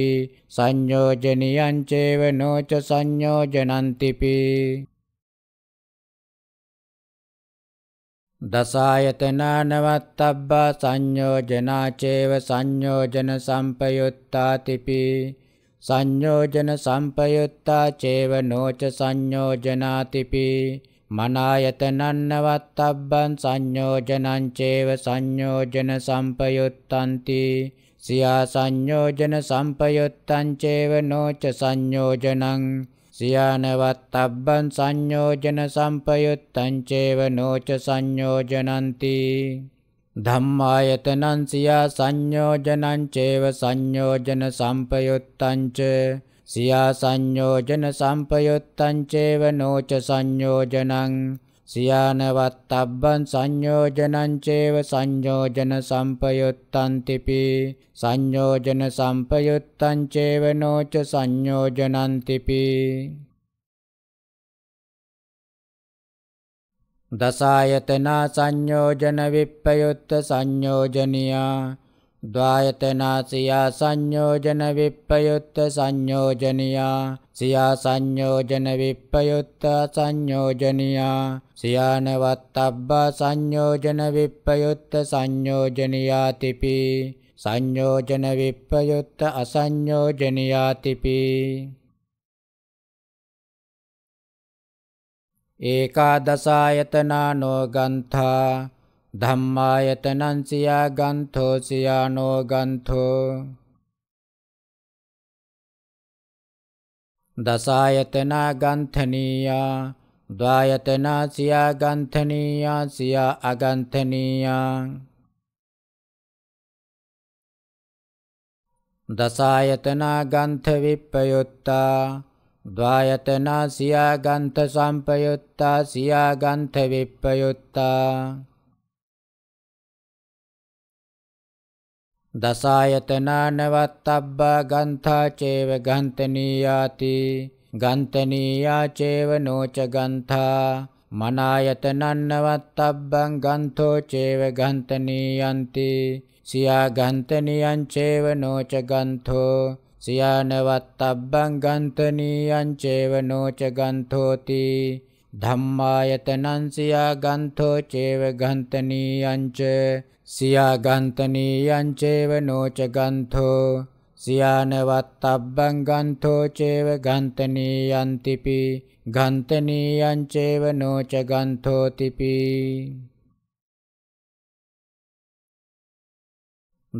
සංයෝජනියං චේව නොච සංයෝජනන්තිපි දසායතනානවත්තබ්බා සංයෝජනාචේව සංයෝජන සම්පයුත්තාතිපි සංයෝජන සම්පයුත්තා චේව නෝච සංයෝජනාතිපි මනායතනන්නවත්තබ්බන් සංයෝජනංචේව සංයෝජන සම්පයුත්තන්ති සියා සංයෝජන සම්පයුත්තංචේව නෝච සංයෝජනං සියානවත් අබ්බන් සංයෝජන සම්පයුත්තං චේව නෝච සංයෝජනಂತಿ ධම්මායතනං සියා සංයෝජනං චේව සංයෝජන සම්පයුත්තං ච සියා සංයෝජන සම්පයුත්තං චේව නෝච සංයෝජනං සියානවත්තබ්බන් සංයෝජනං චේව සංයෝජන සම්පයුත්තං තිපි සංයෝජන සම්පයුත්තං චේව නොච සංයෝජනං තිපි දසායතනා සංයෝජන විප්පයුත්ත සංයෝජනියා ද්වායතනා සියා සංයෝජන විප්පයුත්ත සංයෝජනියා සියා සංයෝජන විප්පයුත්ත සංයෝජනියා සියානවත්තබ්බා සංයෝජන විප්පයුත්ත සංයෝජනියාතිපි සංයෝජන විප්පයුත්ත අසංයෝජනියාතිපි ඒකාදසායතනා නෝගන්ථා ධම්මායතනං සියා ගන්ථෝ සියානෝ ගන්ථෝ දසායතනා ගන්ථනීයා ද්වායතනා සියා ගන්ථනීයා සියා අගන්ථනීයා දසායතනා ගන්ථ විප්පයුත්තා ද්වායතනා සියා ගන්ථ සම්පයුත්තා සියා ගන්ථ විප්පයුත්තා දසායතනානවත්තබ්බා ගන්ථා චේව ගන්තනීයාති ගන්තනීයා චේව නෝච ගන්ථා මනායතනන්නවත්තබ්බං ගන්තෝ චේව ගන්තනීයන්ති සියා ගන්තනියං චේව නෝච ගන්තෝ සියානවත්තබ්බං ගන්තනීයං චේව නෝච ගන්තෝති ධම්මායතනං සියා ගන්තෝ චේව ගන්තනීයං ච සියා ගන්තනීයං චේව නෝච ගන්තෝ සියානවත්තබ්බං ගන්තෝ චේව ගන්තනීයන්තිපි ගන්තනීයං චේව නෝච ගන්තෝතිපි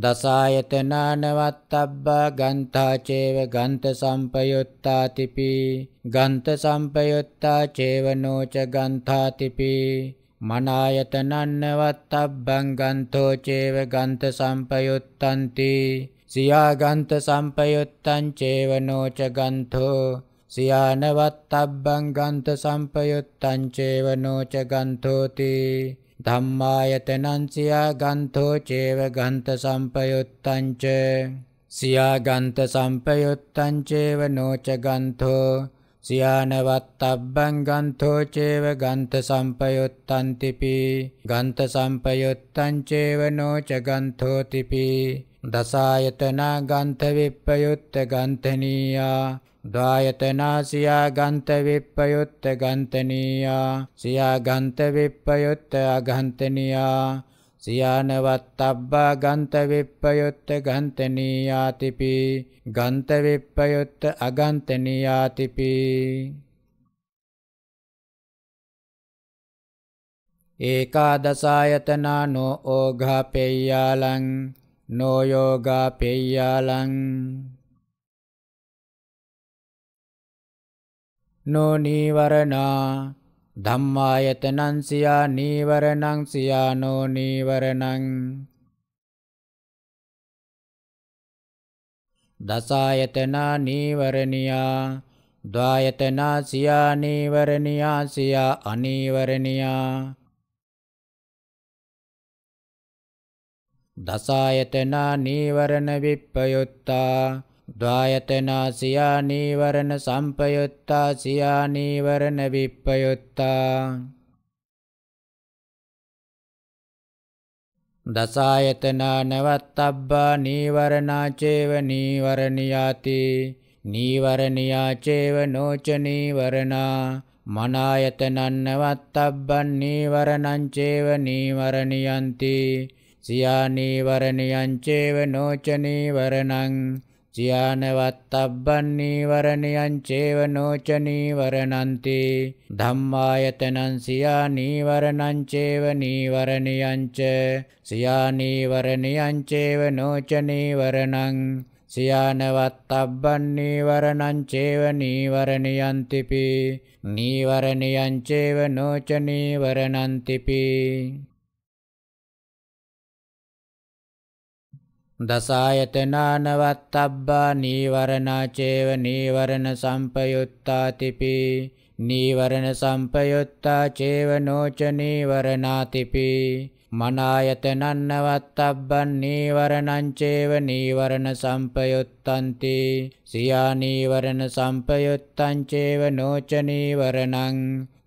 දසායතනානවත්තබ්බා ගන්තා චේව ගන්ත සම්පයුත්තාතිපි ගන්ත සම්පයුත්තා චේව නෝච ගන්තාතිපි මනායතනන්නවත්තබ්බං ගන්තෝ චේව ගන්ත සම්පයුත්තන්ති සියාගන්ත සම්පයුත්තං චේව නෝච ගන්තෝ සියානවත්තබ්බං ගන්ත සම්පයුත්තං චේව නෝච ගන්තෝති ධම්මායතනං සියාගන්තෝ චේව ගන්ත සම්පයුත්තං ච සියාගන්ත සම්පයුත්තං චේව නෝච ගන්තෝ සියානවත්තබ්බං ගන්තෝ චේව ගන්ත සම්පයොත්තන්තිපි ගන්ත සම්පයොත්තං චේව නොච ගන්තෝතිපි දසායතනා ගන්ත විප්පයොත්ත ගන්තනීයා ද්වායතනා සියා ගන්ත විප්පයොත්ත ගන්තනීයා සියා ගන්ත විප්පයොත්ත අගන්තනීයා සියානවත්තබ්බා ගන්ත විප්පයොත්ත ගන්තනීයාතිපි ගන්ත විප්පයොත්ත අගන්තනීයාතිපි ඒකාදසායතනා නෝ ඕඝා පෙය්‍යාලං නෝ යෝගා පෙය්‍යාලං නෝ නීවරණා ධම්මායතනං සියා නීවරණං සියානෝ නීවරණං දසායතනා නීවරණියා ද්වායතනා සියා නීවරණියා සියා අනීවරණියා දසායතනා නීවරණ විප්පයුත්තා ද්වායතනා සියා නීවරණ සම්පයුත්තා සියා නීවරණ විප්පයුත්තා දසායතනා නවත්තබ්බා නීවරණාචේව නීවරණියාති නීවරණියාචේව නෝච නීවරණා මනායතනං නවත්තබ්බන් නීවරණං චේව නීවරණියන්ති සියා නීවරණියං චේව නෝච නීවරණං චියානවත්තබ්බන් නීවරණියං චේව නෝච නීවරණන්ති ධම්මායතනං සියා නීවරණං චේව නීවරණියං ච සියා නීවරණියං චේව නෝච නීවරණං සියානවත්තබ්බන් නීවරණං චේව නීවරණියන්තිපි නීවරණියං චේව නෝච නීවරණන්තිපි දසායතනානවත් අබ්බා නීවරණාචේව නීවරණ සම්පයුත්තාතිපි නීවරණ සම්පයුත්තා චේව නෝච නීවරණාතිපි මනායතනන්නවත් අබ්බන් නීවරණංචේව නීවරණ සම්පයුත්තන්ති සියා නීවරණ සම්පයුත්තංචේව නෝච නීවරණං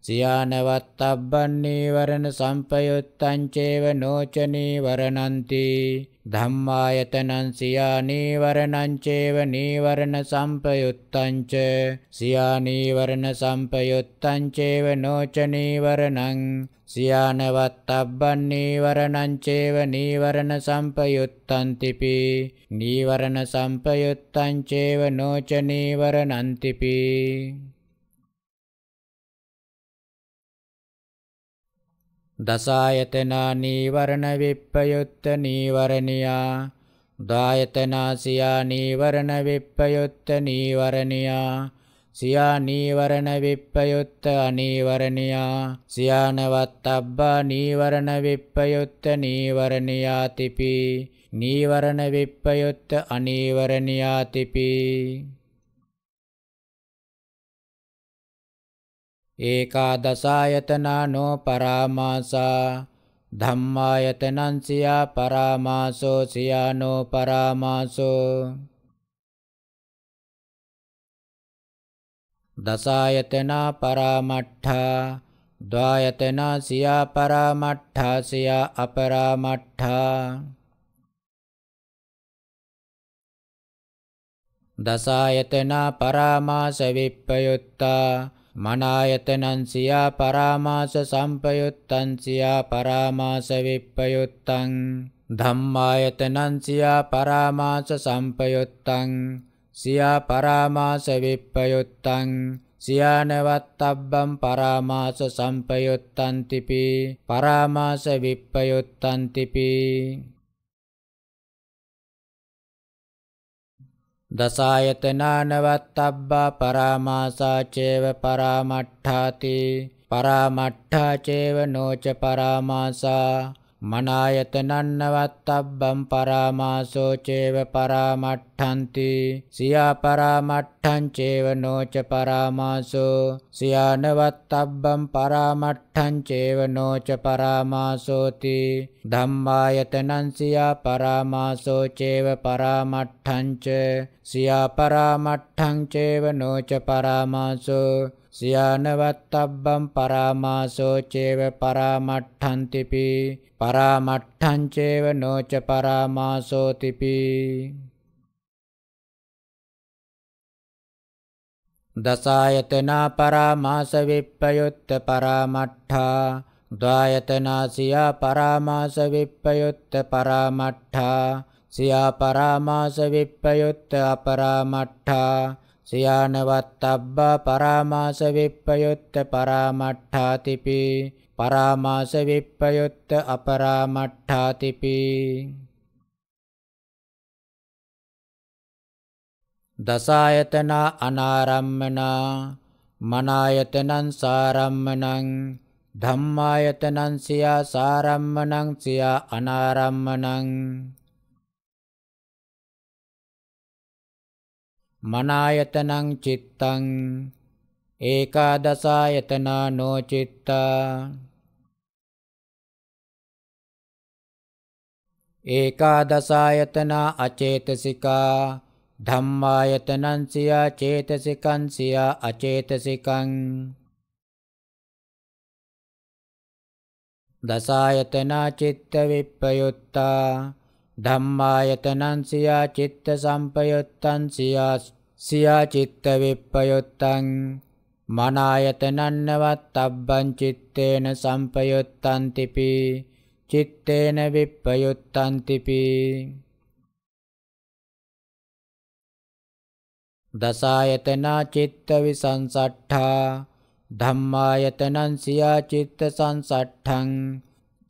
සියානවත්තබ්බන් නීවරණ සම්පයුත්තං චේව නෝච නීවරණන්ති ධම්මායතනං සියා නීවරණං චේව නීවරණ සම්පයුත්තං ච සියා නීවරණ සම්පයුත්තං චේව නෝච නීවරණං සියානවත්තබ්බන් නීවරණං චේව නීවරණ සම්පයුත්තං තිපි නීවරණ සම්පයුත්තං චේව නෝච නීවරණං තිපි දසායතනා නීවරණ විප්පයුත්ත නීවරණියා දායතනාසියා නීවරණ විප්පයුත්ත නීවරණියා සියා නීවරණ විප්පයුත්ත අනීවරණියා සියානවත් අබ්බා නීවරණ විප්පයුත්ත නීවරණියාතිපි නීවරණ විප්පයුත්ත අනීවරණියාතිපි ඒකාදසායතනානෝ පරාමාසා ධම්මායතනං සියා පරාමාසෝ සියානෝ පරාමාසෝ දසායතනා පරාමට්ඨා ද්වායතනා සියා පරාමට්ඨා සියා අපරාමට්ඨා දසායතනා පරාමාස විප්පයුත්තා මනායතනං සියා පරාමාස සම්පයුත්තං සියා පරාමාස විප්පයුත්තං ධම්මායතනං සියා පරාමාස සම්පයුත්තං සියා පරාමාස විප්පයුත්තං සියානවත්තබ්බම් පරාමාස සම්පයුත්තන්තිපි පරාමාස විප්පයුත්තන්තිපි दशायतनानवत्तब्ब नानवत्तब्बा परामासा चैव परामट्ठाति परामट्ठा चैव नो च परामासा මනායතනන්නවත්තබ්බම් පරාමාසෝචේව පරාමට්ඨන්ති සියා පරාමට්ඨං චේව නෝච පරාමාසෝ සියානවත්තබ්බම් පරාමට්ඨං චේව නෝච පරාමාසෝති ධම්මායතනං සියා පරාමාසෝ චේව පරාමට්ඨං ච සියා පරාමට්ඨං චේව නෝච පරාමාසෝ සියානවත්තබ්බම් පරාමාසෝ චේව පරාමට්ඨන්තිපි පරාමට්ඨං චේව නොච පරාමාසෝ තිපි දසායතනා පරාමාස විප්පයුත්ත පරාමට්ඨා ද්වායතනාසියා පරාමාස විප්පයුත්ත පරාමට්ඨා සියා පරාමාස විප්පයුත්ත අපරාමට්ඨා සියානවත් අබ්බා පරාමාස විප්පයොත්ත පරාමට්ඨාතිපි පරාමාස විප්පයොත්ත අපරාමට්ඨාතිපි දසායතනා අනාරම්මනා මනායතනං සාරම්මනං ධම්මායතනං සියා සාරම්මනං සියා අනාරම්මනං මනායතනං චිත්තං ඒකාදසායතනා නොචිත්තා ඒකාදසායතනා අචේතසිකා ධම්මායතනං සියා චේතසිකං සියා අචේතසිකං දසායතනා චිත්ත විප්පයුත්තා ධම්මායතනං සියා චිත්ත සම්පයුත්තං සියා සියා චිත්ත විප්පයොත්තං මනායතනන්නවත් අබ්බං චිත්තේන සම්පයොත්තන්තිපි චිත්තේන විප්පයොත්තන්තිපි දසායතනා චිත්ත විසංසට්ඨා ධම්මායතනං සියා චිත්ත සංසට්ඨං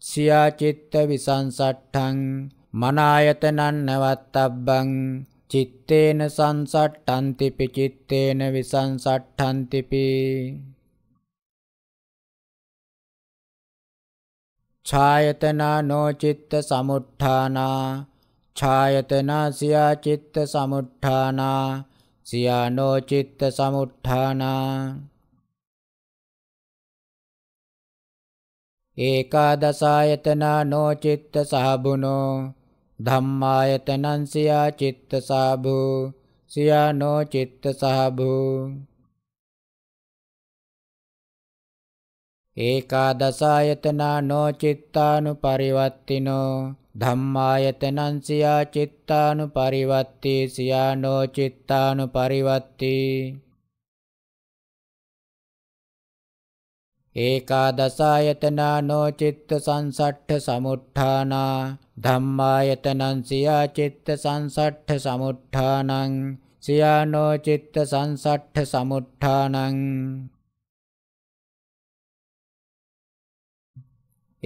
සියා චිත්ත විසංසට්ඨං මනායතනන්නවත් අබ්බං චිත්තේන සංසට්ඨන්තිපි චිත්තේන විසංසට්ඨන්තිපි ඡායතනා නොචිත්ත සමුට්ඨානා ඡායතනා සියා චිත්ත සමුට්ඨානා සියා නොචිත්ත සමුට්ඨානා ඒකාදසායතනා නොචිත්ත සහබුනෝ ධම්මායතනං සියා චිත්ත සාභූ සියා නෝ චිත්ත සාභූ ඒකාදසායතනා නෝ චිත්තානු පරිවත්තිනෝ ධම්මායතනං සියා චිත්තානු පරිවත්ති සියා නෝ චිත්තානු පරිවත්ති ඒකාදසායතනා නෝ චිත්ත සංසට්ඨ සමුට්ඨානා ධම්මායතනං සියා චිත්ත සංසට්ඨ සමුට්ඨානං සියානෝ චිත්ත සංසට්ඨ සමුට්ඨානං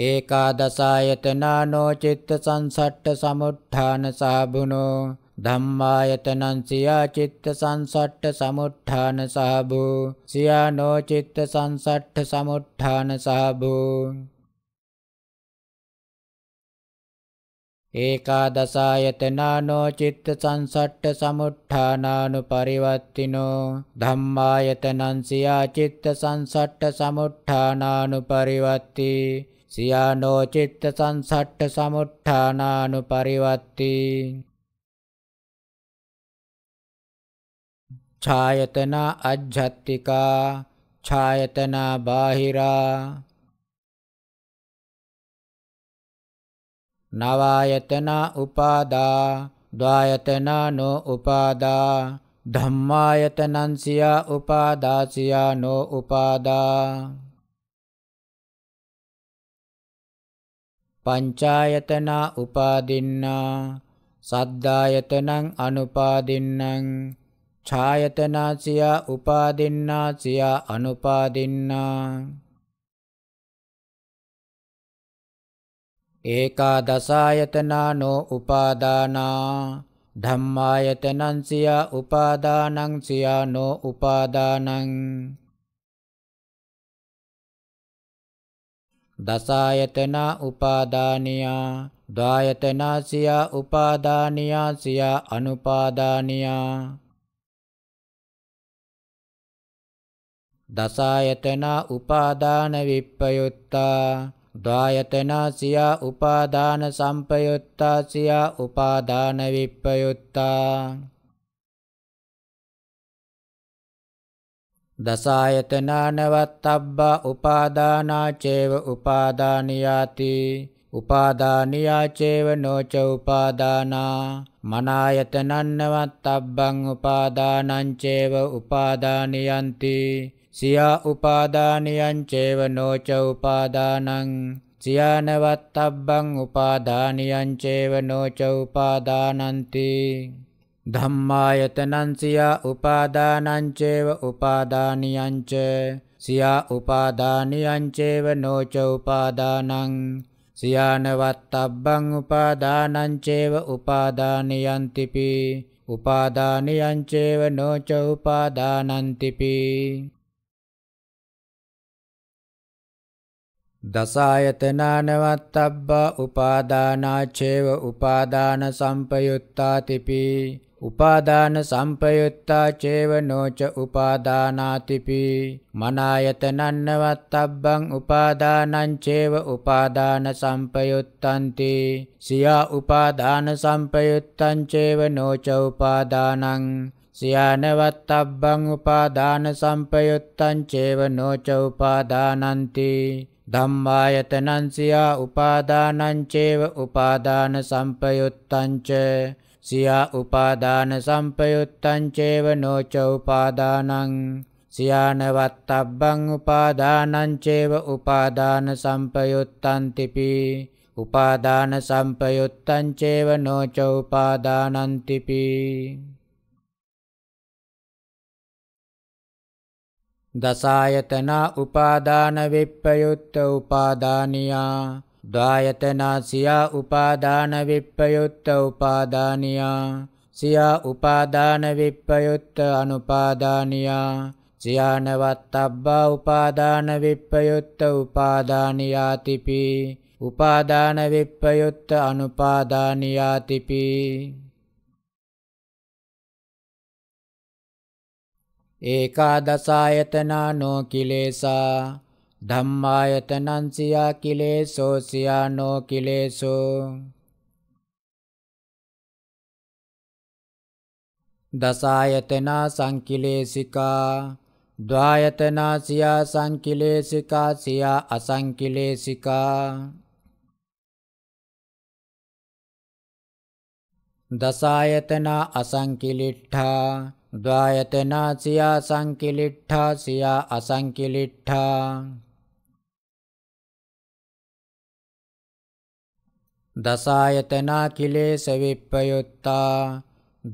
ඒකාදසායතනානෝ චිත්ත සංසට්ඨ සමුට්ඨාන සාබුනෝ ධම්මායතනං සියා චිත්ත සංසට්ඨ සමුට්ඨාන සාබු සියානෝ චිත්ත සංසට්ඨ සමුට්ඨාන සාබු ඒකාදසායතනානෝ චිත්ත සංසට්ඨ සමුට්ඨානානු පරිවත්තිනෝ ධම්මායතනං සියා චිත්ත සංසට්ඨ සමුට්ඨානානු පරිවත්ති සියානෝ චිත්ත සංසට්ඨ සමුට්ඨානානු පරිවත්ති ඡායතනා අජ්ජත්තිකා ඡායතනා බාහිරා නවායතන උපාදා ද්වායතනනෝ උපාදා ධම්මායතනං සියා උපාදාසියා නෝ උපාදා පංචායතන උපාදින්නා සද්දායතනං අනුපාදින්නම් ඡායතනාසියා උපාදින්නාසියා අනුපාදින්නා ඒකාදසායතනානෝ උපාදානා ධම්මායතනං සියා උපාදානං සියානෝ උපාදානං දසායතනා උපාදානියා ද්වායතනා සියා උපාදානියා සියා අනුපාදානියා දසායතනා උපාදාන විප්පයුත්තා දායතනා සියා උපාදාන සම්පයුත්තා සියා උපාදාන විප්පයුත්තා දසායතනානවත්තබ්බා උපාදානා චේව උපාදානියාති උපාදානියා චේව නොච උපාදානා මනායතනන්නවත් අබ්බං උපාදානං චේව උපාදානියන්ති සියා උපාදානියං චේව නොච උපාදානං සියානවත්තබ්බං උපාදානියං චේව නොච උපාදානಂತಿ ධම්මායතනං සියා උපාදානං චේව උපාදානියං ච සියා උපාදානියං චේව නොච උපාදානං සියානවත්තබ්බං උපාදානං චේව උපාදානියන්තිපි උපාදානියං චේව නොච උපාදානන්තිපි දසායතනානවත් අබ්බා උපාදානාචේව උපාදාන සම්පයුත්තාතිපි උපාදාන සම්පයුත්තා චේව නෝච උපාදානාතිපි මනායතනන්නවත් අබ්බං උපාදානංචේව උපාදාන සම්පයුත්තන්ති සියා උපාදාන සම්පයුත්තංචේව නෝච උපාදානං සියානවත් අබ්බං උපාදාන සම්පයුත්තංචේව නෝච උපාදානන්ති ධම්මායතනං සියා උපාදානංචේව උපාදාන සම්පයුත්තංච සියා උපාදාන සම්පයුත්තංචේව නෝච උපාදානං සියානවත්තබ්බං උපාදානංචේව උපාදාන සම්පයුත්තන්තිපි උපාදාන සම්පයුත්තංචේව නෝච උපාදානන්තිපි දසායතනා උපාදාන විප්පයුත්ත උපාදානියා ද්වායතනා සියා උපාදාන විප්පයුත්ත උපාදානියා සියා උපාදාන විප්පයුත්ත අනුපාදානියා සියානවත්තබ්බා උපාදාන විප්පයුත්ත උපාදානියාතිපි උපාදාන විප්පයුත්ත අනුපාදානියාතිපි ඒකාදසායතනානෝ කිලේසා ධම්මායතනං සියා කිලේසෝ සියානෝ කිලේසෝ දසායතනා සංකිලේසිකා ද්වායතනා සියා සංකිලේසිකා සියා අසංකිලේසිකා දසායතනා අසංකිලිට්ඨා ද්වායතනා සියා සංකිලිට්ඨා සියා අසංකිලිට්ඨා දසායතනා කිලේස විප්පයුත්තා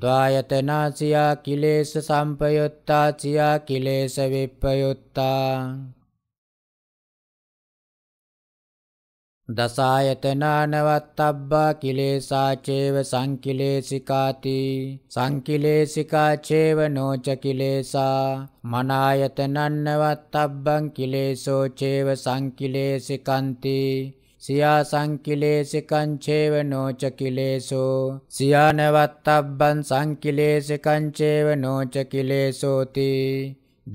ද්වායතනා සියා කිලේස සම්පයුත්තා සියා කිලේස විප්පයුත්තා දසායතනානවත්තබ්බා කිලේසාචේව සංකිලේසිකාති සංකිලේසිකාචේව නෝච කිලේසා මනායතනන්නවත්තබ්බං කිලේසෝචේව සංකිලේසිකන්ති සියා සංකිලේසිකංචේව නෝච කිලේසෝ සියානවත්තබ්බන් සංකිලේසිකංචේව නෝච කිලේසෝති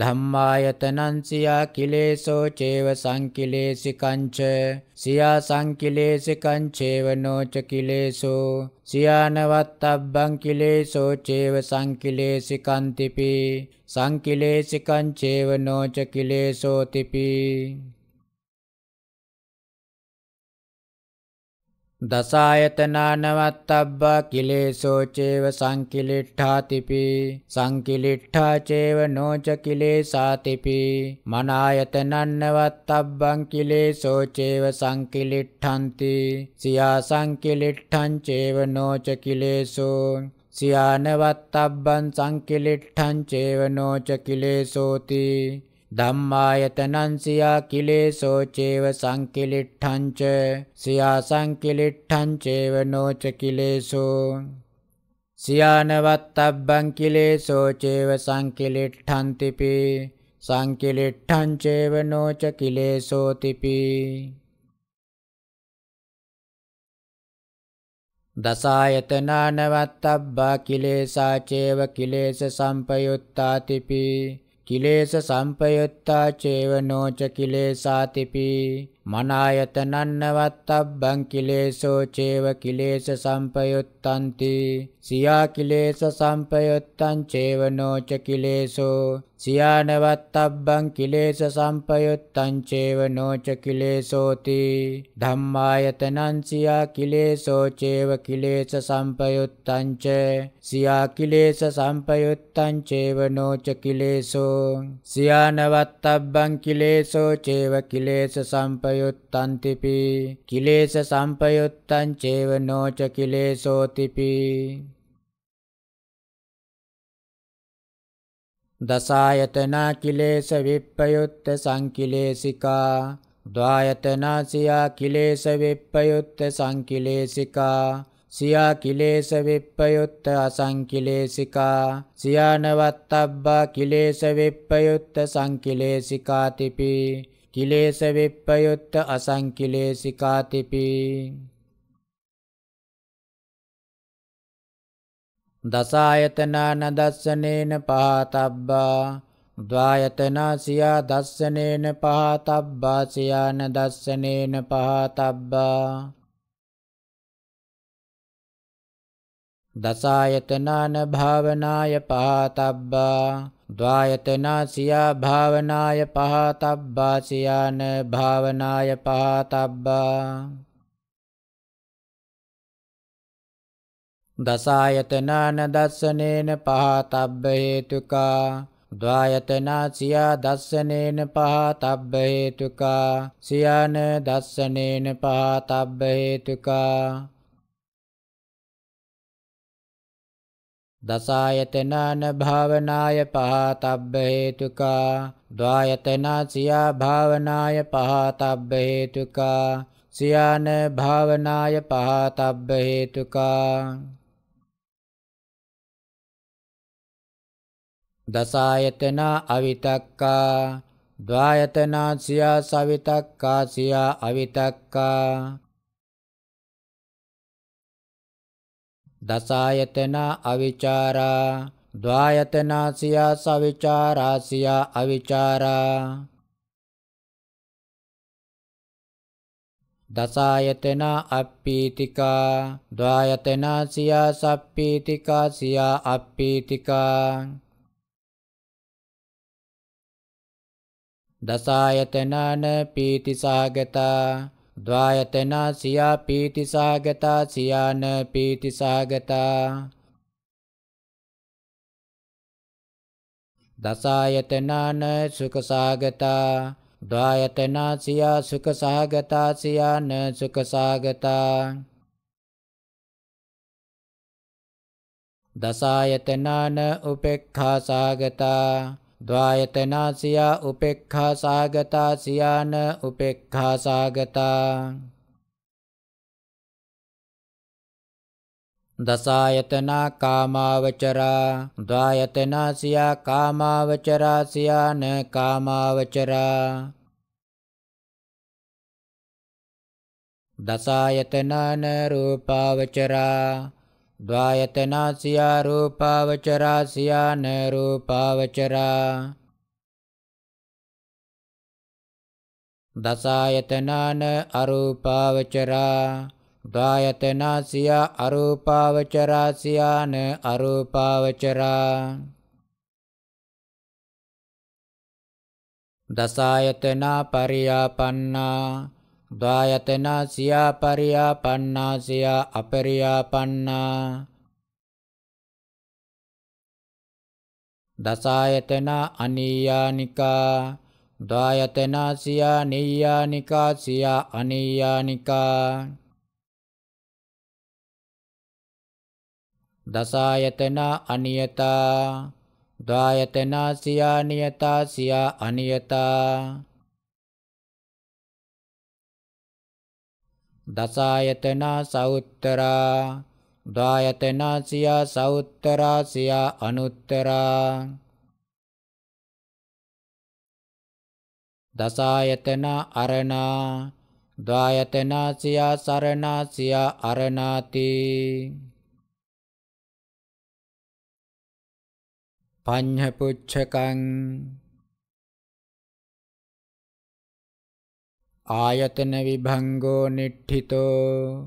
ධම්මායතනං සියා කිලේසෝ චේව සංකිලේසිකංච සියා සංකිලේසිකං චේව නොච කිලේසෝ සියානවත්තබ්බං කිලේසෝ චේව සංකිලේසිකන්තිපි සංකිලේසිකං චේව නොච කිලේසෝතිපි දසායතනානවත්තබ්බා කිලේසෝචේව සංකිලිට්ඨාතිපි සංකිලිට්ඨාචේව නෝච කිලේසාතිපි මනායතනන්නවත්තබ්බං කිලේසෝචේව සංකිලිට්ඨන්ති සියා සංකිලිට්ඨං චේව නෝච කිලේසෝ සියානවත්තබ්බං සංකිලිට්ඨං චේව නෝච කිලේසෝති ධම්මායතනං සියා කිලේසෝ චේව සංකිලිට්ඨං ච සියා සංකිලිට්ඨං චේව නොච කිලේසෝ සියානවත්තබ්බං කිලේසෝ චේව සංකිලිට්ඨන්තිපි සංකිලිට්ඨං චේව නොච කිලේසෝතිපි දසායතනානවත්තබ්බා කිලේසා චේව කිලේස සම්පයුත්තාතිපි කිලේශ සම්පයුත්තා චේවනෝච කිලේසාතිපි මනායතනන්නවත්තබ්බං කිලේසෝ චේව කිලේස සම්පයුත්තන්ති සියා කිලේස සම්පයුත්තං චේව නෝච කිලේසෝ සියානවත්තබ්බං කිලේස සම්පයුත්තං චේව නෝච කිලේසෝති ධම්මායතනං සියා කිලේසෝ චේව කිලේස සම්පයුත්තං ච සියා කිලේස සම්පයුත්තං චේව නෝච කිලේසෝ සියානවත්තබ්බං කිලේසෝ චේව කිලේස සම්පයුත්තං සම්පයුත්තන්තිපි කිලේශ සම්පයුත්තං චේව නෝච කිලේශෝතිපි දසායතනා කිලේශ විප්පයුත්ත සංකිලේසිකා ද්වායතනාසියා කිලේශ විප්පයුත්ත සංකිලේසිකා සියා කිලේශ විප්පයුත්ත අසංකිලේසිකා සියානවත්තබ්බා කිලේශ විප්පයුත්ත සංකිලේසිකාතිපි කිලේශ විප්පයුත්ත අසංකිලේශිකාතිපි දසායතනාන දස්සනේන පහතබ්බා ද්වායතනා සියා දස්සනේන පහතබ්බා සියාන දස්සනේන පහතබ්බා දසායතනාන භාවනාය පහතබ්බා ද්වායතනාසියා භාවනාය පහතබ්බා සියාන භාවනාය පහතබ්බා දසායතනාන දස්සනේන පහතබ්බ හේතුකා ද්වායතනාසියා දස්සනේන පහතබ්බ හේතුකා සියාන දස්සනේන පහතබ්බ හේතුකා දසායතනාන භාවනාය පහතබ්බ හේතුකා ද්වායතනා සියා භාවනාය පහතබ්බ හේතුකා සියාන භාවනාය පහතබ්බ හේතුකා දසායතනා අවිතක්කා ද්වායතනා සියා සවිතක්කා සියා අවිතක්කා දසායතනා අවිචාරා ද්වායතනාසියා සවිචාරාසියා අවිචාරා දසායතන අප්පීතිකා ද්වායතන සියා සප්පීතිකා සියා අප්පීතිකා දසායතනන පීතිසාගතා ද්වායතනා සියා පීතිසාගතා සියාන පීතිසාගතා දසායතනාන සුකසාගතා ද්වායතනා සියා සුකසාගතා සියාන සුකසාගතා දසායතනාන උපෙක්ඛාසාගතා ද්වායතනාසියා උපෙක්ඛා සාගතා සියාන උපෙක්ඛා සාගතා දසායතනා කාමාවචරා ද්වායතනාසියා කාමාවචරා සියාන කාමාවචරා දසායතනාන රූපාවචරා द्वायतनासिया रूपावचरा सिया न रूपावचरा दशायतना न अरूपावचरा द्वायतनासिया अरूपावचरा सिया न अरूपावचरा दशायतना पर्यापन्ना දායතනා සියාපරියා පන්නා සියා අපරියා පන්නා දසායතනා අනීයානිකා දායතනා සියා නීයානිකා සියා අනීයානිකා දසායතනා අනියතා දායතනා සියා නියතා සියා අනියතා දසායතනා සවුත්තරා දායතනා සියා සවුත්තරා සියා අනුත්තරා දසායතනා අරණා ද්වායතනා සියා සරණා සියා අරණාති පඤ්ඤ පුච්ඡකං ආයතන විභංගෝ නිට්ඨිතෝ